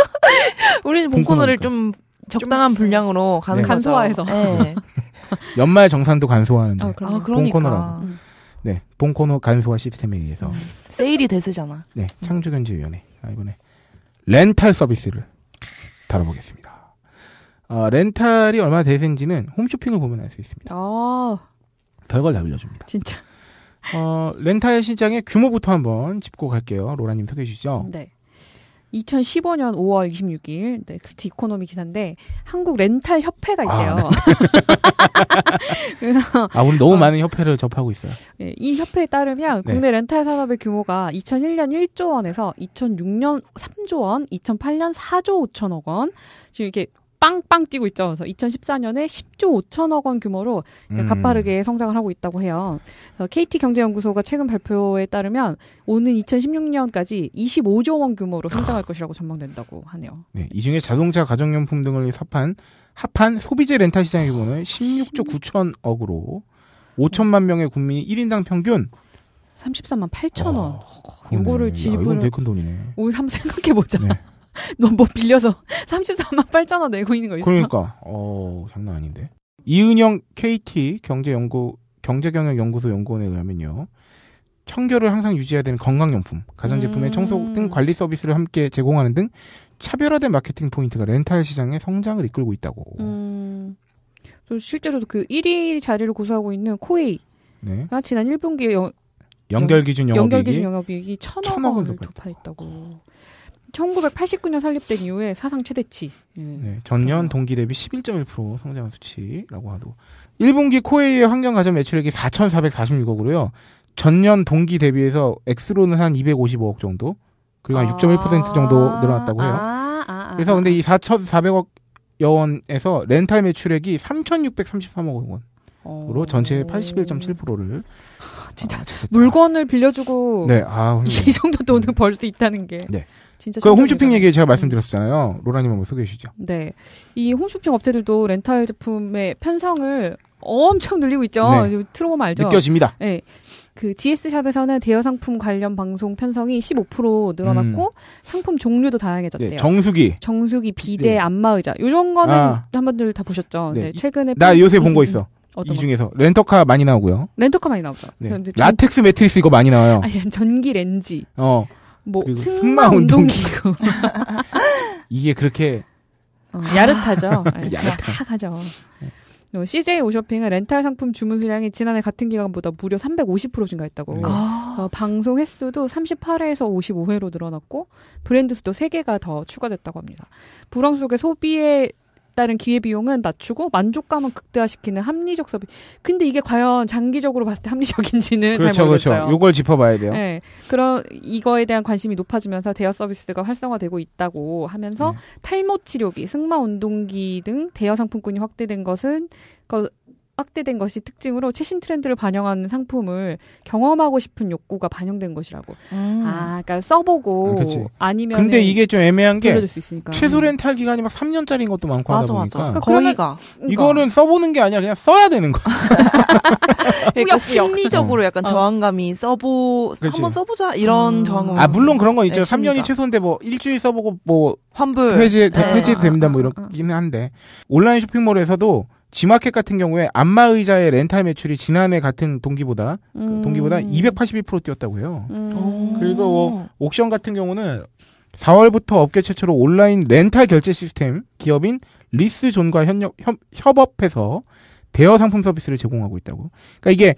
우리는 본코너를 좀 적당한 분량으로 가는 네. 간소화해서. 네. 연말 정산도 간소화하는데. 아, 아 그러니까. 본코너라고. 음. 네, 본 코너 간소화 시스템에 의해서 음. 세일이 대세잖아. 네, 음. 창조경제위원회 아, 이번에 렌탈 서비스를 다뤄보겠습니다. 어, 렌탈이 얼마나 대세인지는 홈쇼핑을 보면 알 수 있습니다. 어. 별걸 다 빌려줍니다. 진짜. 어, 렌탈 시장의 규모부터 한번 짚고 갈게요. 로라님 소개해 주시죠. 네. 2015년 5월 26일 넥스트 이코노미 기사인데 한국 렌탈 협회가 아, 있대요. 아, 네. 그래서 아 오늘 너무 어, 많은 협회를 접하고 있어요. 예, 이 협회에 따르면 네. 국내 렌탈 산업의 규모가 2001년 1조 원에서 2006년 3조 원, 2008년 4조 5천억 원, 지금 이렇게 빵빵 뛰고 있죠. 그래서 2014년에 10조 5천억 원 규모로 음. 가파르게 성장을 하고 있다고 해요. 그래서 KT 경제연구소가 최근 발표에 따르면 오는 2016년까지 25조 원 규모로 성장할 아. 것이라고 전망된다고 하네요. 네, 이 중에 자동차, 가정용품 등을 합한 합한 소비재 렌탈 시장 규모는 16조 9천억으로 5천만 명의 국민이 1인당 평균 33만 8천 원. 이거를 지불을. 야, 이건 되큰 돈이네. 우리 한번 생각해 보자. 네. 너뭐 빌려서 34만 8천 원 내고 있는 거 있어? 그러니까 어 장난 아닌데. 이은영 KT 경제연구 경제경영연구소 연구원에 의하면요. 청결을 항상 유지해야 되는 건강용품, 가전제품의 음. 청소 등 관리 서비스를 함께 제공하는 등 차별화된 마케팅 포인트가 렌탈 시장의 성장을 이끌고 있다고. 음. 실제로도 그 1위 자리를 고수하고 있는 코웨이가 네. 지난 1분기 연, 연결 기준 영업이익이 연0 기준 억 원을 돌파했다고. 1989년 설립된 이후에 사상 최대치. 예. 네, 전년 동기 대비 11.1% 성장 수치라고 하도. 1분기 코웨이의 환경 가전 매출액이 4,446억으로요. 전년 동기 대비해서 엑스로는 한 255억 정도. 그리고 한 6.1% 아~ 정도 늘어났다고 해요. 아~ 아~, 아 그래서 근데 아. 이 4,400억 여원에서 렌탈 매출액이 3,633억 원. 으로 전체의 81.7%를 진짜, 어, 물건을 빌려주고 네, 아, 이 정도 돈을 네. 벌수 있다는 게 네. 진짜 그 홈쇼핑 얘기 제가 음. 말씀드렸잖아요. 음. 로라님 한번 소개해 주시죠. 네, 이 홈쇼핑 업체들도 렌탈 제품의 편성을 엄청 늘리고 있죠. 네. 트로보말 알죠. 느껴집니다. 네. 그 GS샵에서는 대여 상품 관련 방송 편성이 15% 늘어났고 음. 상품 종류도 다양해졌대요. 네, 정수기, 정수기, 비대, 네. 안마의자 이런 거는 아. 한번들 다 보셨죠. 네. 네 최근에 나 요새 본거 음, 있어. 이 중에서 거? 렌터카 많이 나오고요. 렌터카 많이 나오죠. 네. 전... 라텍스 매트리스 이거 많이 나와요. 아니 전기 렌지. 어뭐 승마, 승마 운동기구. 운동 이게 그렇게 어, 야릇하죠. 예, 야릇하죠. 예. 어, CJ 오쇼핑은 렌탈 상품 주문 수량이 지난해 같은 기간보다 무려 350% 증가했다고. 음. 어, 방송 횟수도 38회에서 55회로 늘어났고 브랜드 수도 3개가 더 추가됐다고 합니다. 불황 속의 소비의 다른 기회비용은 낮추고 만족감은 극대화시키는 합리적 서비. 근데 이게 과연 장기적으로 봤을 때 합리적인지는 그렇죠, 잘 그렇죠. 모르겠어요. 그렇죠. 요걸 짚어봐야 돼요. 네, 그런 이거에 대한 관심이 높아지면서 대여 서비스가 활성화되고 있다고 하면서 네. 탈모 치료기, 승마 운동기 등 대여 상품권이 확대된 것은 확대된 것이 특징으로 최신 트렌드를 반영하는 상품을 경험하고 싶은 욕구가 반영된 것이라고. 음. 아, 그러니까 써보고 아, 아니면 근데 이게 좀 애매한 게 최소 렌탈 기간이 막 3년짜리인 것도 많고 맞아, 하다 보니까 맞아. 그러니까 거의가 그러니까. 이거는 써보는 게 아니라 그냥 써야 되는 거. 그러니까 심리적으로 약간 어. 저항감이 써보 그치. 한번 써보자 이런 음. 저항감. 아 물론 그런 건 있죠. 네, 3년이 최소인데 뭐 일주일 써보고 뭐 환불 회지 네. 회지 됩니다 뭐 어, 어, 이런긴 기 한데 온라인 쇼핑몰에서도 지마켓 같은 경우에 안마 의자의 렌탈 매출이 지난해 같은 동기보다 그 음. 동기보다 282% 뛰었다고 해요. 음. 그리고 뭐 옥션 같은 경우는 4월부터 업계 최초로 온라인 렌탈 결제 시스템 기업인 리스존과 협력, 협, 업해서 대여 상품 서비스를 제공하고 있다고. 그러니까 이게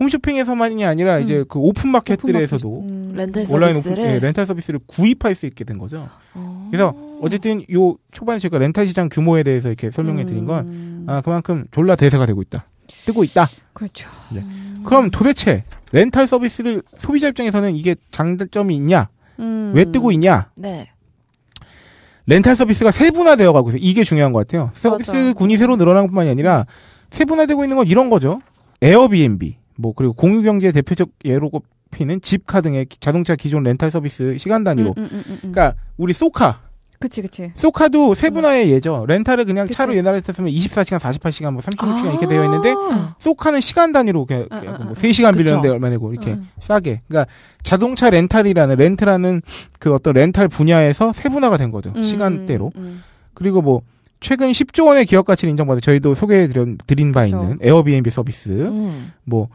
홈쇼핑에서만이 아니라 음. 이제 그 오픈 마켓들에서도 오 음. 렌탈 온라인 오픈, 네, 렌탈 서비스를 구입할 수 있게 된 거죠. 오. 아. 그래서 어쨌든 요 초반에 제가 렌탈 시장 규모에 대해서 이렇게 설명해 드린 건 음. 음. 아, 그만큼 졸라 대세가 되고 있다. 뜨고 있다. 그렇죠. 네. 그럼 도대체 렌탈 서비스를 소비자 입장에서는 이게 장점이 있냐? 음. 왜 뜨고 있냐? 네. 렌탈 서비스가 세분화되어 가고 있어요. 이게 중요한 것 같아요. 서비스 맞아. 군이 새로 늘어난 것만이 뿐 아니라 세분화되고 있는 건 이런 거죠. 에어비앤비, 뭐 그리고 공유경제 대표적 예로 꼽히는 집카 등의 자동차 기존 렌탈 서비스 시간 단위로. 음, 음, 음, 음 그러니까 우리 소카 그치 그치. 소카도 세분화의 음. 예죠. 렌탈을 그냥 그치. 차로 옛날에서 으면 24시간, 48시간, 뭐 36시간 아~ 이렇게 되어 있는데 아. 소카는 시간 단위로 그냥, 아, 그냥 뭐 3시간 빌렸는데 얼마 내고 이렇게 싸게. 그러니까 자동차 렌탈이라는 렌트라는 그 어떤 렌탈 분야에서 세분화가 된 거죠. 음, 시간대로. 음. 그리고 뭐 최근 10조 원의 기업 가치를 인정받아 저희도 소개해 드린 바 있는 에어비앤비 서비스. 음. 뭐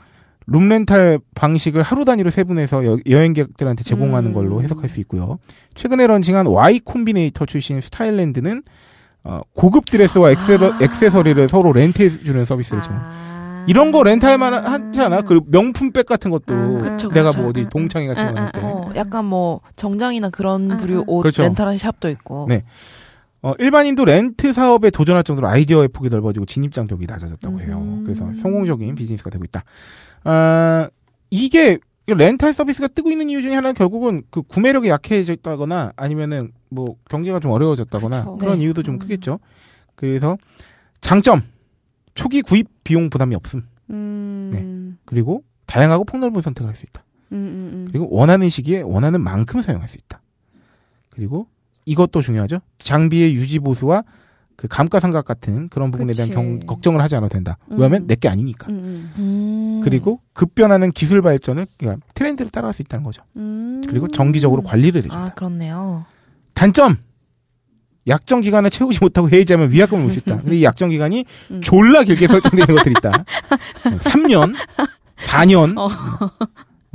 룸렌탈 방식을 하루 단위로 세분해서 여, 행객들한테 제공하는 음. 걸로 해석할 수 있고요. 최근에 런칭한 Y 콤비네이터 출신 스타일랜드는 어, 고급 드레스와 액세러, 아. 액세서리를 서로 렌트해주는 서비스를 제공. 아. 이런 거 렌탈만 하지 않아? 그리고 명품백 같은 것도 아, 그쵸, 내가 그쵸. 뭐 어디 동창회 같은 음, 거할 때. 어, 약간 뭐 정장이나 그런 부류 옷 그렇죠. 렌탈하 샵도 있고. 네. 어, 일반인도 렌트 사업에 도전할 정도로 아이디어의 폭이 넓어지고 진입 장벽이 낮아졌다고 해요. 음. 그래서 성공적인 비즈니스가 되고 있다. 아, 이게 렌탈 서비스가 뜨고 있는 이유 중에 하나는 결국은 그 구매력이 약해졌다거나 아니면은 뭐경기가좀 어려워졌다거나 그쵸. 그런 네. 이유도 좀 음. 크겠죠. 그래서 장점 초기 구입 비용 부담이 없음. 음. 네. 그리고 다양하고 폭넓은 선택을 할 수 있다. 음, 음, 음, 그리고 원하는 시기에 원하는 만큼 사용할 수 있다. 그리고 이것도 중요하죠. 장비의 유지 보수와 그 감가상각 같은 그런 부분에 그치. 대한 경, 걱정을 하지 않아도 된다. 음. 왜냐하면 내 게 아니니까. 음, 음. 음. 그리고 급변하는 기술 발전을 그러니까 트렌드를 따라갈 수 있다는 거죠. 음. 그리고 정기적으로 관리를 해준다. 아 그렇네요. 단점 약정 기간을 채우지 못하고 해지하면 위약금을 물 수 있다. 근데 이 약정 기간이 졸라 길게 설정되는 것들이 있다. 3년, 4년, 어.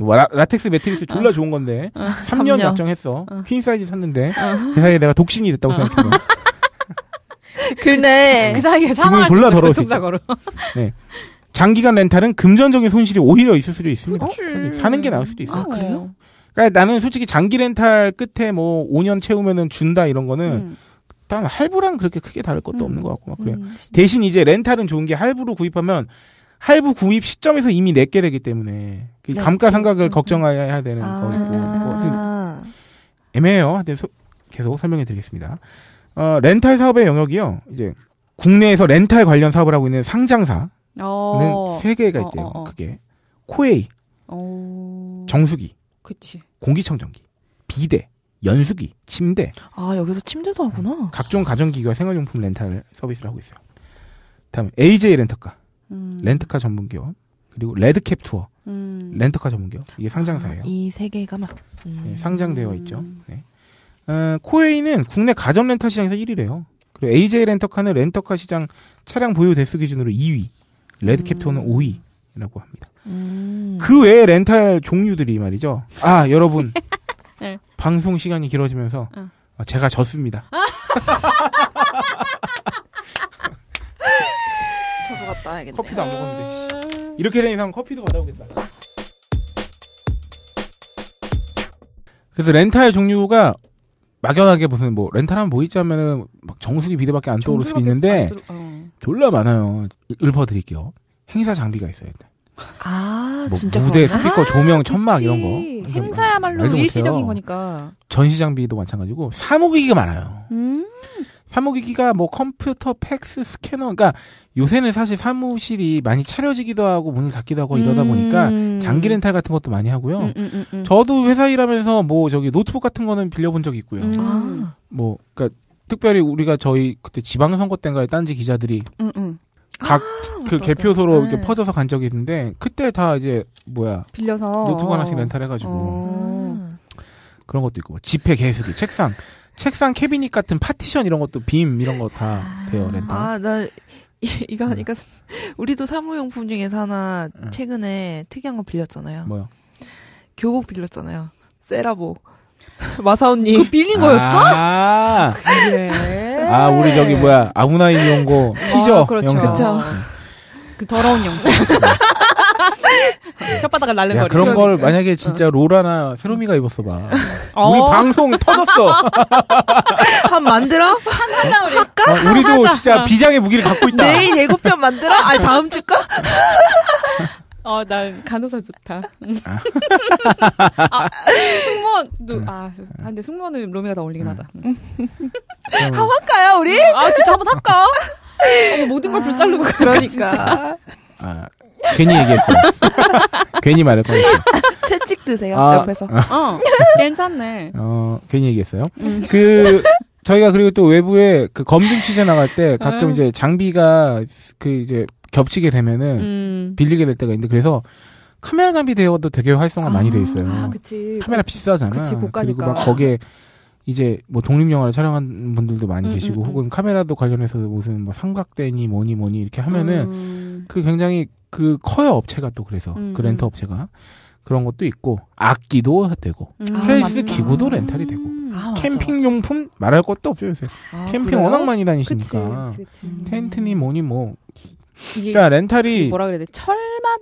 라, 텍스 매트리스 졸라 어. 좋은 건데 어, 3년, 약정했어 어. 퀸 사이즈 샀는데 어. 그 사이에 내가 독신이 됐다고 어. 생각해 그네 그 사이에 사망할 졸라 더러워어네 장기간 렌탈은 금전적인 손실이 오히려 있을 수도 있습니다 사는 게 나을 수도 있어요 아, 그래요? 네. 그러니까 나는 솔직히 장기 렌탈 끝에 뭐 5년 채우면은 준다 이런 거는 음. 일단 할부랑 그렇게 크게 다를 것도 음. 없는 것 같고 막 그래요 음, 대신 이제 렌탈은 좋은 게 할부로 구입하면 할부 구입 시점에서 이미 냈게 되기 때문에 이 네, 감가상각을 그 음, 음. 걱정해야 되는 아~ 거고 뭐, 어, 네. 음. 애매해요. 근데 소, 계속 설명해 드리겠습니다. 어, 렌탈 사업의 영역이요. 이제 국내에서 렌탈 관련 사업을 하고 있는 상장사는 어. 세 개가 어, 있대요. 어어. 그게 코웨이, 어... 정수기, 그치. 공기청정기, 비대, 연수기, 침대. 아 여기서 침대도 하구나. 네. 각종 가정기기와 생활용품 렌탈 서비스를 하고 있어요. 다음 AJ 렌터카, 음... 렌터카 전문 기업. 그리고 레드캡 투어 음. 렌터카 전문기업 이게 아, 상장사예요. 아, 이세 개가 막 음. 네, 상장되어 있죠. 음. 네. 어, 코웨이는 국내 가전 렌탈 시장에서 1위래요. 그리고 AJ 렌터카는 렌터카 시장 차량 보유 대수 기준으로 2위, 레드캡 투어는 5위라고 합니다. 음. 그 외에 렌탈 종류들이 말이죠. 아 여러분 네. 방송 시간이 길어지면서 어. 아, 제가 졌습니다. 저도 갔다 와야겠네. 커피도 안 먹었는데. 이렇게 된 이상 커피도 받아오겠다. 그래서 렌탈 종류가 막연하게 무슨 뭐렌탈한보이지 뭐 하면은 막 정수기 비데밖에 안 떠오를 수 있는데 어 졸라 많아요. 읊어드릴게요. 행사 장비가 있어야 일단. 아, 뭐 진짜 무대 그런가? 스피커 조명 아, 천막 그치. 이런 거 행사야말로 일시적인 거니까 전시 장비도 마찬가지고 사무기기가 많아요. 음. 사무기기가 뭐 컴퓨터, 팩스, 스캐너, 그러니까 요새는 사실 사무실이 많이 차려지기도 하고 문을 닫기도 하고 이러다 보니까 음. 장기 렌탈 같은 것도 많이 하고요. 음 음, 음, 음, 저도 회사 일하면서 뭐 저기 노트북 같은 거는 빌려본 적이 있고요. 아. 뭐 그러니까 특별히 우리가 저희 그때 지방선거 때인가에 딴지 기자들이 각그 아, 그 개표소로 네. 이렇게 퍼져서 간 적이 있는데 그때 다 이제 뭐야 빌려서 노트북 하나씩 렌탈해가지고 어. 그런 것도 있고 뭐 집회 개수기 책상 책상 캐비닛 같은 파티션 이런 것도 빔 이런 거다 아. 돼요 렌탈. 아나 이거 하니까 네. 우리도 사무용품 중에서 하나 네. 최근에 특이한 거 빌렸잖아요. 뭐요? 교복 빌렸잖아요. 세라보. 마사오님. 그 빌린 아. 거였어? 아, 그래. 아, 우리 저기 뭐야. 아무나 이용고 아, 티저 아, 그렇죠. 영상. 그쵸. 그 더러운 영상. 네. 혓바닥을 날른 거 그런 걸 그러니까. 만약에 진짜 어. 로라나 세로미가 입었어 봐. 어. 우리 방송 터졌어. 한 만들어? 한 화장을 할까? 어, 우리도 하자. 진짜 어. 비장의 무기를 갖고 있다. 내일 예고편 만들어? 아 다음 주까? 어, 난 간호사 좋다. 아, 승무원도, 아, 아, 근데 승무원은 로미가 더 어울리긴 하다. 한번 할까요, 우리? 아, 진짜 한번 할까? 어머, 모든 걸 아, 불살르고 그러니까. 아, 괜히 얘기했어. 괜히 말할 거. 했어 채찍 드세요 아, 옆에서. 아. 어, 괜찮네. 어, 괜히 얘기했어요. 음. 그 저희가 그리고 또 외부에 그 검증 취재 나갈 때 가끔 음. 이제 장비가 그 이제 겹치게 되면은 음. 빌리게 될 때가 있는데 그래서 카메라 장비 대여도 되게 활성화 많이 돼 있어요. 아, 아 카메라 비싸잖아. 그치, 고가니까. 그리고 막 거기에 이제 뭐 독립 영화를 촬영한 분들도 많이 음, 계시고 음, 음. 혹은 카메라도 관련해서 무슨 뭐 삼각대니 뭐니 뭐니 이렇게 하면은 음. 그 굉장히 그 커요 업체가 또 그래서 음. 그 렌터 업체가 그런 것도 있고 악기도 되고 음. 아, 헬스 아, 기구도 렌탈이 되고 음. 아, 캠핑 맞아, 맞아. 용품 말할 것도 없죠 요새 아, 캠핑 그래요? 워낙 많이 다니시니까 그치, 그치. 음. 텐트니 뭐니 뭐 그러니까 렌탈이 그 뭐라 그래야 돼 철만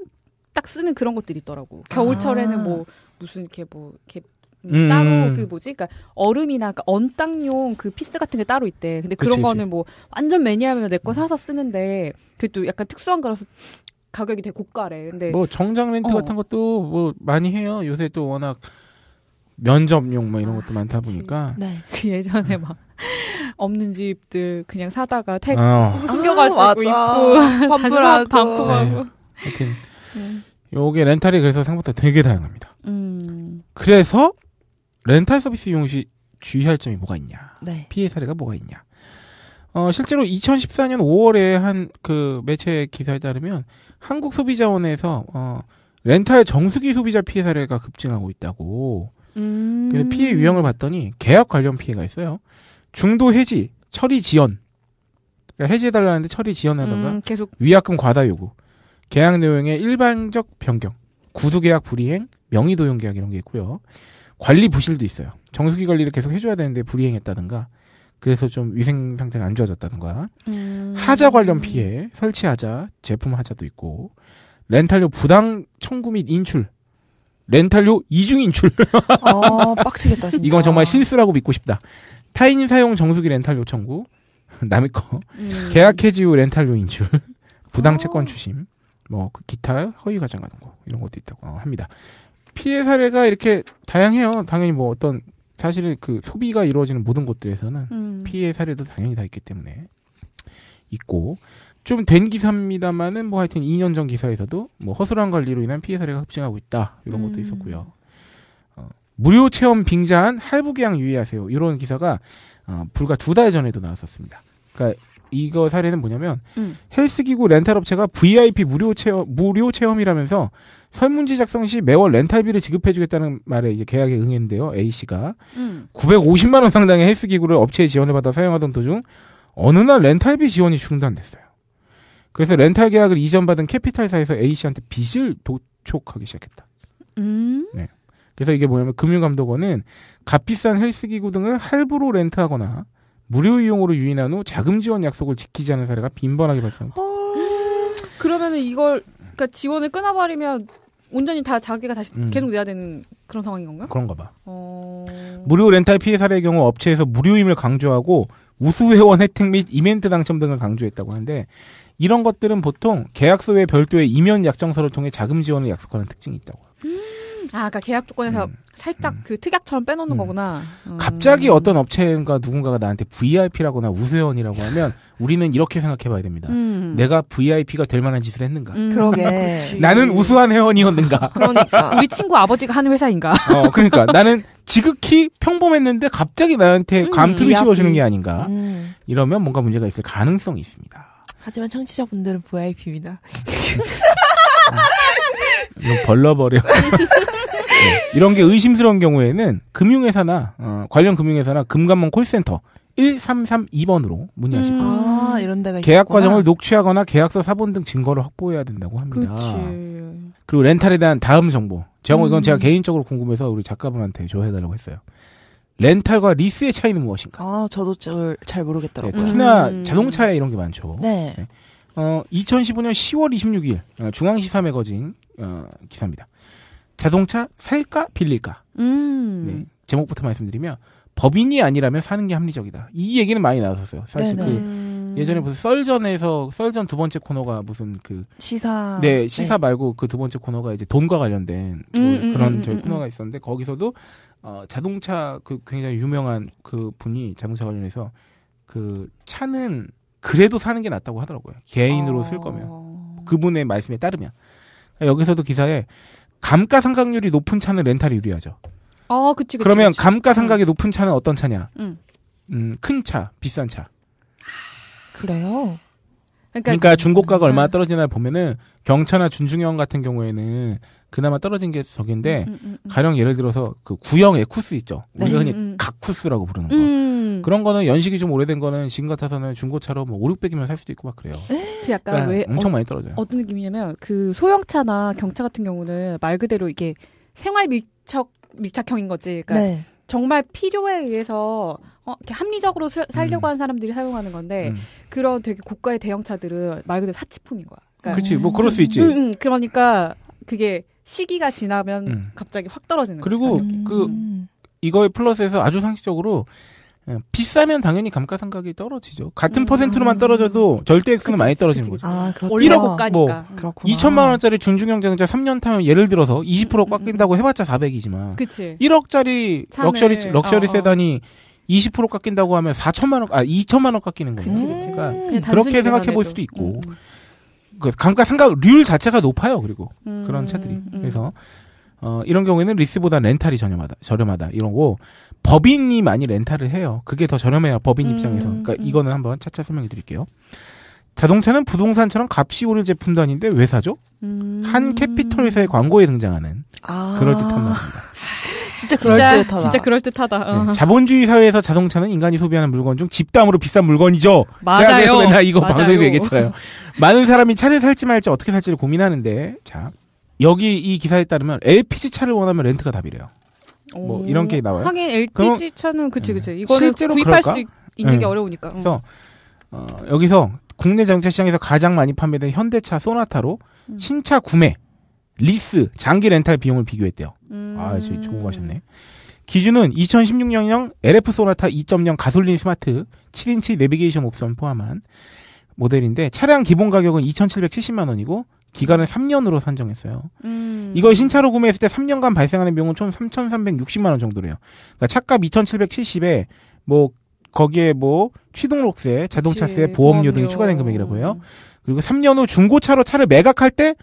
딱 쓰는 그런 것들이 있더라고 겨울철에는 아. 뭐 무슨 이렇게 뭐 이렇게 음. 따로 그 뭐지? 그러니까 얼음이나 그러니까 언땅용 그 피스 같은 게 따로 있대. 근데 그런 그치, 거는 뭐 완전 매니아면 내 거 사서 쓰는데 그게 또 약간 특수한 거라서 가격이 되게 고가래. 근데 뭐 정장 렌트 어. 같은 것도 뭐 많이 해요. 요새 또 워낙 면접용 뭐 이런 아, 것도 아, 많다 그치. 보니까. 네. 그 예전에 네. 막 없는 집들 그냥 사다가 택 어. 숨겨가지고 아, 입고 반품하고 반품하고. 네. 하여튼 네. 요게 렌탈이 그래서 생각보다 되게 다양합니다. 음. 그래서 렌탈 서비스 이용 시 주의할 점이 뭐가 있냐? 네. 피해 사례가 뭐가 있냐? 어, 실제로 2014년 5월에 한 그 매체 기사에 따르면 한국 소비자원에서 어, 렌탈 정수기 소비자 피해 사례가 급증하고 있다고. 음... 그래서 피해 유형을 봤더니 계약 관련 피해가 있어요. 중도 해지, 처리 지연. 그러니까 해지해달라는데 처리 지연하다가 음, 계속... 위약금 과다 요구, 계약 내용의 일반적 변경, 구두 계약 불이행, 명의 도용 계약 이런 게 있고요. 관리 부실도 있어요. 정수기 관리를 계속 해줘야 되는데 불이행했다든가 그래서 좀 위생 상태가 안 좋아졌다는 거야. 음. 하자 관련 피해, 설치 하자, 제품 하자도 있고 렌탈료 부당 청구 및 인출, 렌탈료 이중 인출. 어, 빡치겠다 진짜. 이건 정말 실수라고 믿고 싶다. 타인 사용 정수기 렌탈료 청구, 남의 거, 음. 계약 해지 후 렌탈료 인출, 어. 부당 채권 추심, 뭐그 기타 허위 과장 가는 거 이런 것도 있다고 합니다. 피해 사례가 이렇게 다양해요. 당연히 뭐 어떤 사실 그 소비가 이루어지는 모든 곳들에서는 음. 피해 사례도 당연히 다 있기 때문에 있고 좀 된 기사입니다만은 뭐 하여튼 2년 전 기사에서도 뭐 허술한 관리로 인한 피해 사례가 급증하고 있다 이런 것도 음. 있었고요. 어, 무료 체험 빙자한 할부계약 유의하세요. 이런 기사가 어, 불과 두 달 전에도 나왔었습니다. 그러니까 이거 사례는 뭐냐면 음. 헬스기구 렌탈업체가 VIP 무료 체험 무료 체험이라면서 설문지 작성 시 매월 렌탈비를 지급해주겠다는 말에 이제 계약에 응했는데요. A 씨가 음. 950만 원 상당의 헬스기구를 업체에 지원을 받아 사용하던 도중 어느 날 렌탈비 지원이 중단됐어요. 그래서 렌탈 계약을 이전받은 캐피탈사에서 A 씨한테 빚을 도촉하기 시작했다. 음. 네. 그래서 이게 뭐냐면 금융감독원은 값비싼 헬스기구 등을 할부로 렌트하거나 무료 이용으로 유인한 후 자금 지원 약속을 지키지 않은 사례가 빈번하게 발생합니다. 어. 그러면은 이걸 그러니까 지원을 끊어버리면 온전히 다 자기가 다시 음. 계속 내야 되는 그런 상황인 건가요? 그런가 봐. 어... 무료 렌탈 피해 사례의 경우 업체에서 무료임을 강조하고 우수 회원 혜택 및 이벤트 당첨 등을 강조했다고 하는데 이런 것들은 보통 계약서외 별도의 이면 약정서를 통해 자금 지원을 약속하는 특징이 있다고. 아, 그러니까 계약 조건에서 음. 살짝 음. 그 특약처럼 빼놓는 음. 거구나. 음. 갑자기 어떤 업체인가 누군가가 나한테 VIP라거나 우수회원이라고 하면 우리는 이렇게 생각해봐야 됩니다. 음. 내가 VIP가 될 만한 짓을 했는가? 음. 그러게. 나는 우수한 회원이었는가? 그러니까 우리 친구 아버지가 하는 회사인가? 어, 그러니까 나는 지극히 평범했는데 갑자기 나한테 감투를 씌워주는 게 아닌가? 이러면 뭔가 문제가 있을 가능성이 있습니다. 하지만 청취자분들은 VIP입니다. 음, 벌러버려. 네. 이런 게 의심스러운 경우에는 금융회사나 어, 관련 금융회사나 금감원 콜센터 1332번으로 문의하시고 음. 아, 이런 데가 계약 있었구나. 과정을 녹취하거나 계약서 사본 등 증거를 확보해야 된다고 합니다. 그치. 그리고 렌탈에 대한 다음 정보. 제가 음. 이건 제가 개인적으로 궁금해서 우리 작가분한테 조사해달라고 했어요. 렌탈과 리스의 차이는 무엇인가? 아, 저도 잘, 잘 모르겠더라고요. 네, 특히나 음. 자동차에 이런 게 많죠. 네. 네. 어, 2015년 10월 26일 어, 중앙시사 매거진 어, 기사입니다. 자동차 살까 빌릴까? 음. 네, 제목부터 말씀드리면 법인이 아니라면 사는 게 합리적이다. 이 얘기는 많이 나왔었어요. 사실 네네. 그 음. 예전에 무슨 썰전에서 썰전 두 번째 코너가 무슨 그 시사 네, 네. 시사 네. 말고 그 두 번째 코너가 이제 돈과 관련된 뭐 그런 음, 저희 음, 코너가 있었는데 거기서도 어, 자동차 그 굉장히 유명한 그 분이 자동차 관련해서 그 차는 그래도 사는 게 낫다고 하더라고요. 개인으로 어... 쓸 거면 어. 그분의 말씀에 따르면 그러니까 여기서도 기사에 감가상각률이 높은 차는 렌탈이 유리하죠. 아, 그치, 그 그러면 그치. 감가상각이 응. 음. 높은 차는 어떤 차냐? 응. 음. 음, 큰 차, 비싼 차. 그래요? 그러니까, 그러니까 중고가가 음, 얼마나 떨어지나 보면은 경차나 준중형 같은 경우에는 그나마 떨어진 게 저긴데 음, 음, 음, 가령 예를 들어서 그 구형 에쿠스 있죠. 우리가 네. 흔히 각쿠스라고 부르는 거. 음. 그런 거는 연식이 좀 오래된 거는 지금 같아서는 중고차로 뭐 5, 600이면 살 수도 있고 막 그래요. 그 약간 그러니까 왜 엄청 어, 많이 떨어져요. 어떤 느낌이냐면 그 소형차나 경차 같은 경우는 말 그대로 이게 생활 밀착 밀착형인 거지. 그러니까 네. 정말 필요에 의해서 어, 이렇게 합리적으로 수, 살려고 음. 하는 사람들이 사용하는 건데 음. 그런 되게 고가의 대형차들은 말 그대로 사치품인 거야. 그러니까 그렇지, 뭐 그럴 음, 수 있지. 음, 음, 그러니까 그게 시기가 지나면 갑자기 확 떨어지는. 거지. 그리고 거지, 그이거의플러스에서 아주 상식적으로 예, 비싸면 당연히 감가상각이 떨어지죠. 같은 음. 퍼센트로만 떨어져도 절대 액수는 그치, 많이 떨어지는 그치. 거죠. 아, 1억 그렇죠. 고니까뭐 음. 2천만 원짜리 중중형 자동차 3년 타면 예를 들어서 20%꽉 음, 음, 음. 낀다고 해봤자 400이지만 그치. 1억짜리 럭셔리 럭셔리 어, 어. 세단이 20% 깎인다고 하면 4천만 원, 아 2천만 원 깎이는 거예요. 그치, 그치. 그러니까 그렇게 생각해 볼 수도 있고 음. 그 감가상각 률 자체가 높아요. 그리고 그런 차들이 그래서 어, 이런 경우에는 리스보다 렌탈이 저렴하다, 저렴하다, 이런 거. 법인이 많이 렌탈을 해요. 그게 더 저렴해요, 법인 음, 입장에서. 그니까 음. 이거는 한번 차차 설명해 드릴게요. 자동차는 부동산처럼 값이 오를 제품도 아닌데 왜 사죠? 음. 한 캐피털 회사의 광고에 등장하는 아. 그럴듯한 말입니다. 진짜 그럴듯하다. 진짜 그럴듯하다. 네, 어. 자본주의 사회에서 자동차는 인간이 소비하는 물건 중 집담으로 비싼 물건이죠. 맞아요. 제가 그래서 맨날 이거 맞아요. 방송에서 얘기했잖아요. 많은 사람이 차를 살지 말지 어떻게 살지를 고민하는데 자 여기 이 기사에 따르면 LPG 차를 원하면 렌트가 답이래요. 뭐 오. 뭐 이런 게 나와요. 하긴 LPG 차는 그치 음. 그치 이거를 구입할 그럴까? 수 있는 네. 게 음. 어려우니까. 그래서 어, 여기서 국내 자동차 시장에서 가장 많이 판매된 현대차 소나타로 음. 신차 구매, 리스, 장기 렌탈 비용을 비교했대요. 아, 음. 아, 저희 조공하셨네. 기준은 2016년형 LF 소나타 2.0 가솔린 스마트 7인치 내비게이션 옵션 포함한 모델인데 차량 기본 가격은 2,770만 원이고 기간을 3년으로 산정했어요. 음. 이걸 신차로 구매했을 때 3년간 발생하는 비용은 총 3,360만 원 정도래요. 그러니까 차값 2,770에 뭐 거기에 뭐 취등록세, 자동차세, 보험료, 보험료 등이 추가된 금액이라고 해요. 그리고 3년 후 중고차로 차를 매각할 때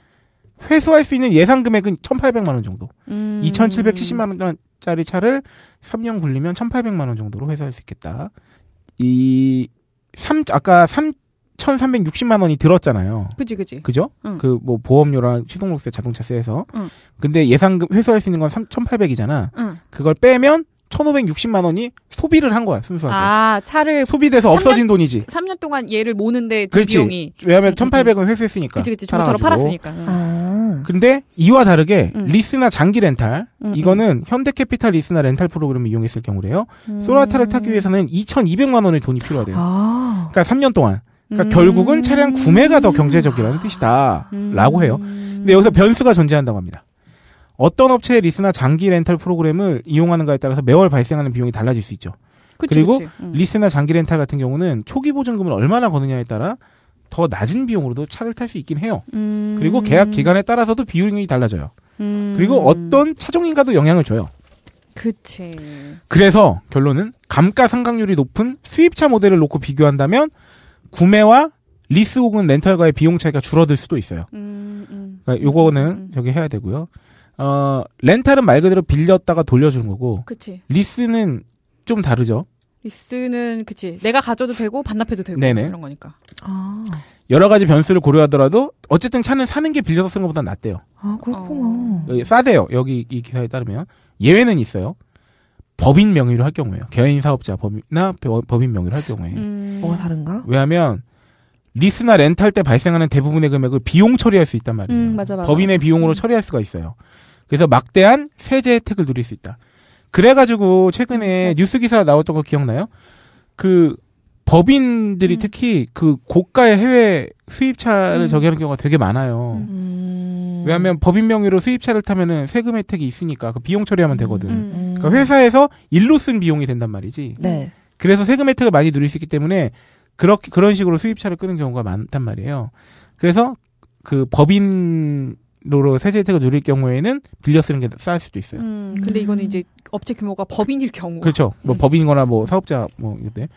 회수할 수 있는 예상 금액은 1,800만 원 정도. 음. 2,770만 원짜리 차를 3년 굴리면 1,800만 원 정도로 회수할 수 있겠다. 이 3, 아까 3 1,360만 원이 들었잖아요. 그지, 그지. 그죠? 응. 그뭐 보험료랑 취등록세, 자동차세에서. 응. 근데 예상금 그 회수할 수 있는 건 3, 1,800이잖아. 응. 그걸 빼면 1,560만 원이 소비를 한 거야, 순수하게. 아, 차를 소비돼서 3년, 없어진 돈이지. 3년 동안 얘를 모는데 그 비용이. 왜냐면 1,800은 음, 음. 회수했으니까. 그치, 그치. 정로 팔았으니까. 아. 근데 이와 다르게 리스나 장기 렌탈 이거는 현대캐피탈 리스나 렌탈 프로그램을 이용했을 경우래요. 음. 소라타를 타기 위해서는 2,200만 원의 돈이 필요하대요. 아. 그러니까 3년 동안. 그러니까 음. 결국은 차량 구매가 더 경제적이라는 뜻이다라고 해요. 음. 근데 여기서 변수가 존재한다고 합니다. 어떤 업체의 리스나 장기 렌탈 프로그램을 이용하는가에 따라서 매월 발생하는 비용이 달라질 수 있죠. 그치, 그리고 그치. 음. 리스나 장기 렌탈 같은 경우는 초기 보증금을 얼마나 거느냐에 따라 더 낮은 비용으로도 차를 탈 수 있긴 해요. 음. 그리고 계약 기간에 따라서도 비용이 달라져요. 음. 그리고 어떤 차종인가도 영향을 줘요. 그치. 그래서 결론은 감가상각률이 높은 수입차 모델을 놓고 비교한다면 구매와 리스 혹은 렌탈과의 비용 차이가 줄어들 수도 있어요. 음, 음. 그러니까 요거는 음, 음, 저기 해야 되고요. 어, 렌탈은 말 그대로 빌렸다가 돌려주는 거고. 그치. 리스는 좀 다르죠. 리스는 그치. 내가 가져도 되고 반납해도 되고 네네. 이런 거니까. 아. 여러 가지 변수를 고려하더라도 어쨌든 차는 사는 게 빌려서 쓰는 것보다 낫대요. 아 그렇구나. 어. 싸대요. 여기 이 기사에 따르면 예외는 있어요. 법인 명의로 할 경우에요. 개인 사업자 법이나 법인 명의로 할 경우에. 음. 뭐가 다른가? 왜냐하면 리스나 렌탈 때 발생하는 대부분의 금액을 비용 처리할 수 있단 말이에요. 음, 맞아, 맞아. 법인의 비용으로 음. 처리할 수가 있어요. 그래서 막대한 세제 혜택을 누릴 수 있다. 그래가지고 최근에 음, 맞아. 뉴스 기사 나왔던 거 기억나요? 그 법인들이 음. 특히 그 고가의 해외 수입차를 음. 저기하는 경우가 되게 많아요. 음. 왜냐하면 법인 명의로 수입차를 타면은 세금 혜택이 있으니까 그 비용 처리하면 음. 되거든. 음. 그러니까 회사에서 일로 쓴 비용이 된단 말이지. 네. 그래서 세금 혜택을 많이 누릴 수 있기 때문에 그렇게 그런 식으로 수입차를 끄는 경우가 많단 말이에요. 그래서 그 법인 로 세제 혜택을 누릴 경우에는 빌려 쓰는 게 싸울 수도 있어요. 음. 근데 이거는 이제 업체 규모가 법인일 경우. 그렇죠. 뭐 법인이거나 뭐 사업자 뭐 이때.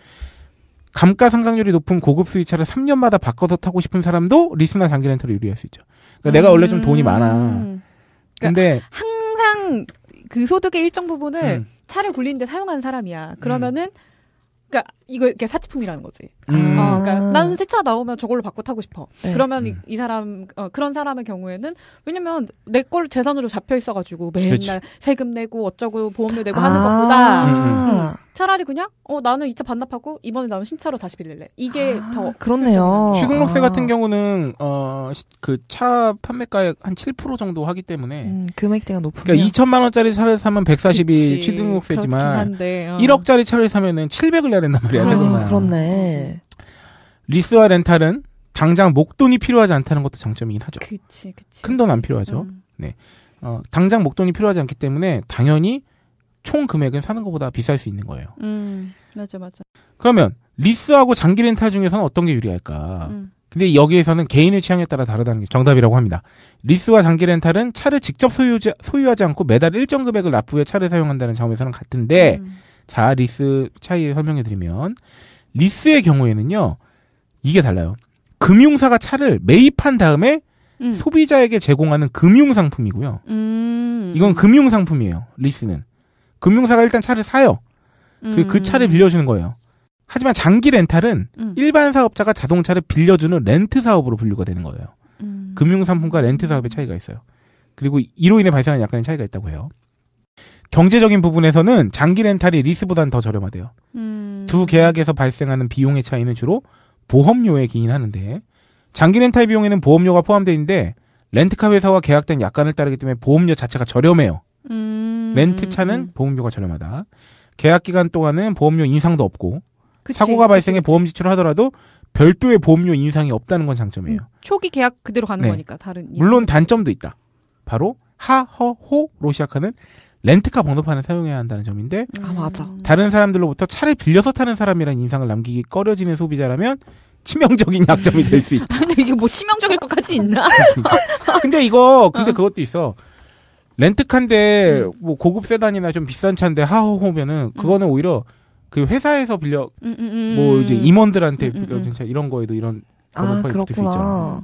감가상각률이 높은 고급 수입차를 3년마다 바꿔서 타고 싶은 사람도 리스나 장기 렌터를 유리할 수 있죠. 그러니까 음. 내가 원래 좀 돈이 많아. 그러니까 항상 그 소득의 일정 부분을 음. 차를 굴리는데 사용하는 사람이야. 그러면은 음. 그러니까 이거 이게 사치품이라는 거지. 음. 어, 그러니까 나는 아. 새차 나오면 저걸로 바꿔 타고 싶어. 네. 그러면 음. 이, 사람 어, 그런 사람의 경우에는 왜냐면 내 걸 재산으로 잡혀 있어가지고 맨날 세금 내고 어쩌고 보험료 내고 아~ 하는 것보다 음. 음. 음. 차라리 그냥 어 나는 이 차 반납하고 이번에 나온 신차로 다시 빌릴래. 이게 아, 더 그렇네요. 취등록세 아. 같은 경우는 어 그 차 판매가의 한7% 정도 하기 때문에 음, 금액대가 높으면 그러니까 2천만 원짜리 차를 사면 140이 취등록세지만 어. 1억짜리 차를 사면은 700을 내야 된단 말이야. 아, 그렇네. 리스와 렌탈은 당장 목돈이 필요하지 않다는 것도 장점이긴 하죠. 그치, 그치. 큰돈 안 필요하죠. 음. 네. 어, 당장 목돈이 필요하지 않기 때문에 당연히 총 금액은 사는 것보다 비쌀 수 있는 거예요. 음, 맞아, 맞아. 그러면 리스하고 장기 렌탈 중에서는 어떤 게 유리할까? 음. 근데 여기에서는 개인의 취향에 따라 다르다는 게 정답이라고 합니다. 리스와 장기 렌탈은 차를 직접 소유지, 소유하지 않고 매달 일정 금액을 납부해 차를 사용한다는 점에서는 같은데, 음. 자, 리스 차이 설명해 드리면, 리스의 경우에는요, 이게 달라요. 금융사가 차를 매입한 다음에 음. 소비자에게 제공하는 금융상품이고요. 음. 이건 금융상품이에요, 리스는. 금융사가 일단 차를 사요. 그, 음. 그 차를 음. 빌려주는 거예요. 하지만 장기 렌탈은 음. 일반 사업자가 자동차를 빌려주는 렌트 사업으로 분류가 되는 거예요. 음. 금융상품과 렌트 음. 사업의 차이가 있어요. 그리고 이로 인해 발생하는 약간의 차이가 있다고 해요. 경제적인 부분에서는 장기 렌탈이 리스보다는 더 저렴하대요. 음. 두 계약에서 발생하는 비용의 차이는 주로 보험료에 기인하는데 장기 렌탈 비용에는 보험료가 포함되는데 렌트카 회사와 계약된 약관을 따르기 때문에 보험료 자체가 저렴해요. 음... 렌트차는 보험료가 저렴하다. 계약 기간 동안은 보험료 인상도 없고 그치, 사고가 발생해 그치. 보험 지출을 하더라도 별도의 보험료 인상이 없다는 건 장점이에요. 음, 초기 계약 그대로 가는 네. 거니까 다른 물론 단점도 있다. 바로 하허호로 시작하는 렌트카 번호판을 사용해야 한다는 점인데 음. 아, 맞아. 다른 사람들로부터 차를 빌려서 타는 사람이라는 인상을 남기기 꺼려지는 소비자라면 치명적인 약점이 될 수 있다. 근데 이게 뭐 치명적일 것까지 있나? 근데 이거 근데 어. 그것도 있어. 렌트카인데 음. 뭐 고급 세단이나 좀 비싼 차인데 하호호면은 음. 그거는 음. 오히려 그 회사에서 빌려 음, 음, 음 뭐 이제 임원들한테 빌려준 차 이런 거에도 이런 아, 그렇구나. 붙을 수있잖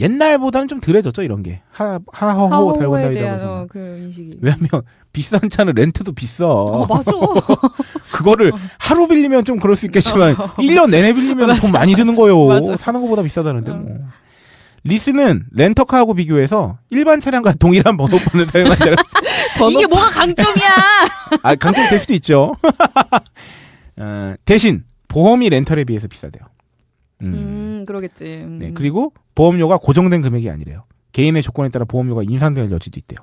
옛날보다는 좀 덜해졌죠 이런 게 하, 하호호 달고 다니다면서 어, 그 왜냐면 비싼 차는 렌트도 비싸 어, 맞아 그거를 어. 하루 빌리면 좀 그럴 수 있겠지만 어, 1년 내내 빌리면 맞아, 돈 많이 드는 거예요 사는 거보다 비싸다는데 어. 뭐 리스는 렌터카하고 비교해서 일반 차량과 동일한 번호판을 사용한다는 번호... 이게 뭐가 강점이야? 아, 강점이 될 수도 있죠. 어, 대신 보험이 렌털에 비해서 비싸대요. 음, 음 그러겠지. 음. 네, 그리고 보험료가 고정된 금액이 아니래요. 개인의 조건에 따라 보험료가 인상될 여지도 있대요.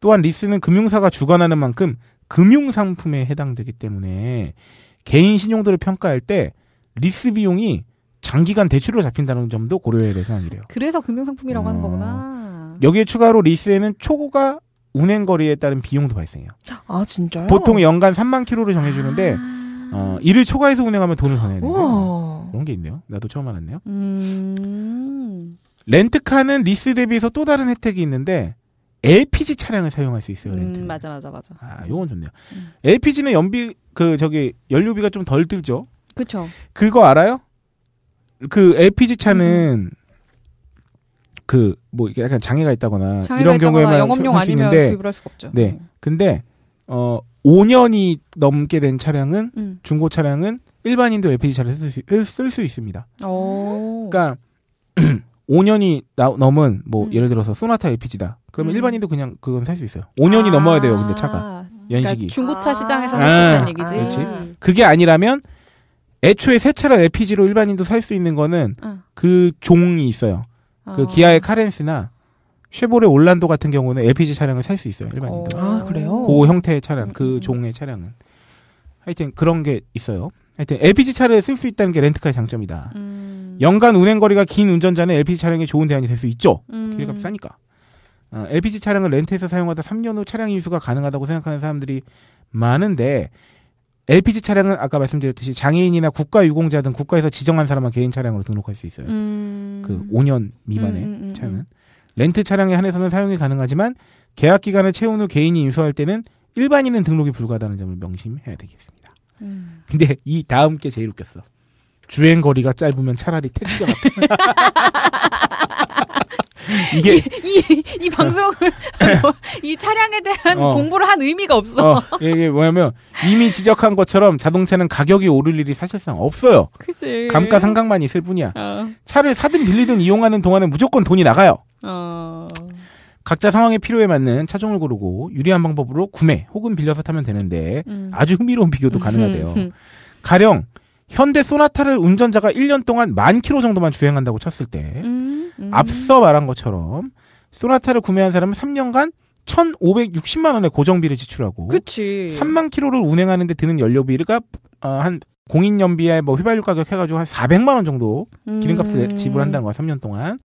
또한 리스는 금융사가 주관하는 만큼 금융상품에 해당되기 때문에 개인 신용도를 평가할 때 리스 비용이 장기간 대출로 잡힌다는 점도 고려해야 될 사안이래요. 그래서 금융상품이라고 어... 하는 거구나. 여기에 추가로 리스에는 초고가 운행 거리에 따른 비용도 발생해요. 아 진짜요? 보통 연간 3만 킬로를 정해주는데 아... 어, 이를 초과해서 운행하면 돈을 더 내야 돼요. 그런 게 있네요. 나도 처음 알았네요. 음... 렌트카는 리스 대비해서 또 다른 혜택이 있는데 LPG 차량을 사용할 수 있어요, 렌트. 음, 맞아, 맞아, 맞아. 아, 요건 좋네요. 음. LPG는 연비, 그, 저기, 연료비가 좀 덜 들죠? 그렇죠 그거 알아요? 그 LPG 차는 그 뭐 이게 약간 장애가 있다거나 장애가 이런 경우에만 영업용 할수 있는데 할 수가 없죠. 네. 네. 근데 어 5년이 넘게 된 차량은 음. 중고 차량은 일반인도 LPG 차를 쓸 수 있습니다. 오. 그러니까 5년이 나, 넘은 뭐 음. 예를 들어서 소나타 LPG다. 그러면 음. 일반인도 그냥 그건 살 수 있어요. 5년이 아~ 넘어야 돼요. 근데 차가 그러니까 연식이 그러니까 중고차 시장에서 아~ 할수 있다는 얘기지. 그 그게 아니라면 애초에 새 차를 LPG로 일반인도 살 수 있는 거는 어. 그 종이 있어요. 그 어. 기아의 카렌스나 쉐보레 올란도 같은 경우는 LPG 차량을 살 수 있어요. 일반인도. 어. 아 그래요? 그 형태의 차량, 그 음, 음. 종의 차량은. 하여튼 그런 게 있어요. 하여튼 LPG 차를 쓸 수 있다는 게 렌트카의 장점이다. 음. 연간 운행 거리가 긴 운전자는 LPG 차량이 좋은 대안이 될 수 있죠. 음. 길이가 비 싸니까. 어, LPG 차량을 렌트해서 사용하다 3년 후 차량 인수가 가능하다고 생각하는 사람들이 많은데 LPG 차량은 아까 말씀드렸듯이 장애인이나 국가유공자 등 국가에서 지정한 사람만 개인 차량으로 등록할 수 있어요. 음... 그 5년 미만의 음 음, 음, 음, 차는 렌트 차량에 한해서는 사용이 가능하지만 계약 기간을 채운 후 개인이 인수할 때는 일반인은 등록이 불가하다는 점을 명심해야 되겠습니다. 음. 근데 이 다음 게 제일 웃겼어. 주행 거리가 짧으면 차라리 택시가 같아. 이게 이, 이, 이 방송을 네. 뭐, 이 차량에 대한 어. 공부를 한 의미가 없어. 어, 이게 뭐냐면 이미 지적한 것처럼 자동차는 가격이 오를 일이 사실상 없어요. 그치. 감가상각만 있을 뿐이야. 어. 차를 사든 빌리든 이용하는 동안은 무조건 돈이 나가요. 어. 각자 상황에 필요에 맞는 차종을 고르고 유리한 방법으로 구매 혹은 빌려서 타면 되는데 음. 아주 흥미로운 비교도 가능하대요. 음. 가령 현대 소나타를 운전자가 1년 동안 만 킬로 정도만 주행한다고 쳤을 때 음, 음. 앞서 말한 것처럼 소나타를 구매한 사람은 3년간 1,560만 원의 고정비를 지출하고 그치. 3만 킬로를 운행하는데 드는 연료비가 어, 한 공인연비에 뭐 휘발유 가격 해가지고 한 400만 원 정도 음. 기름값을 음. 지불한다는 거야 3년 동안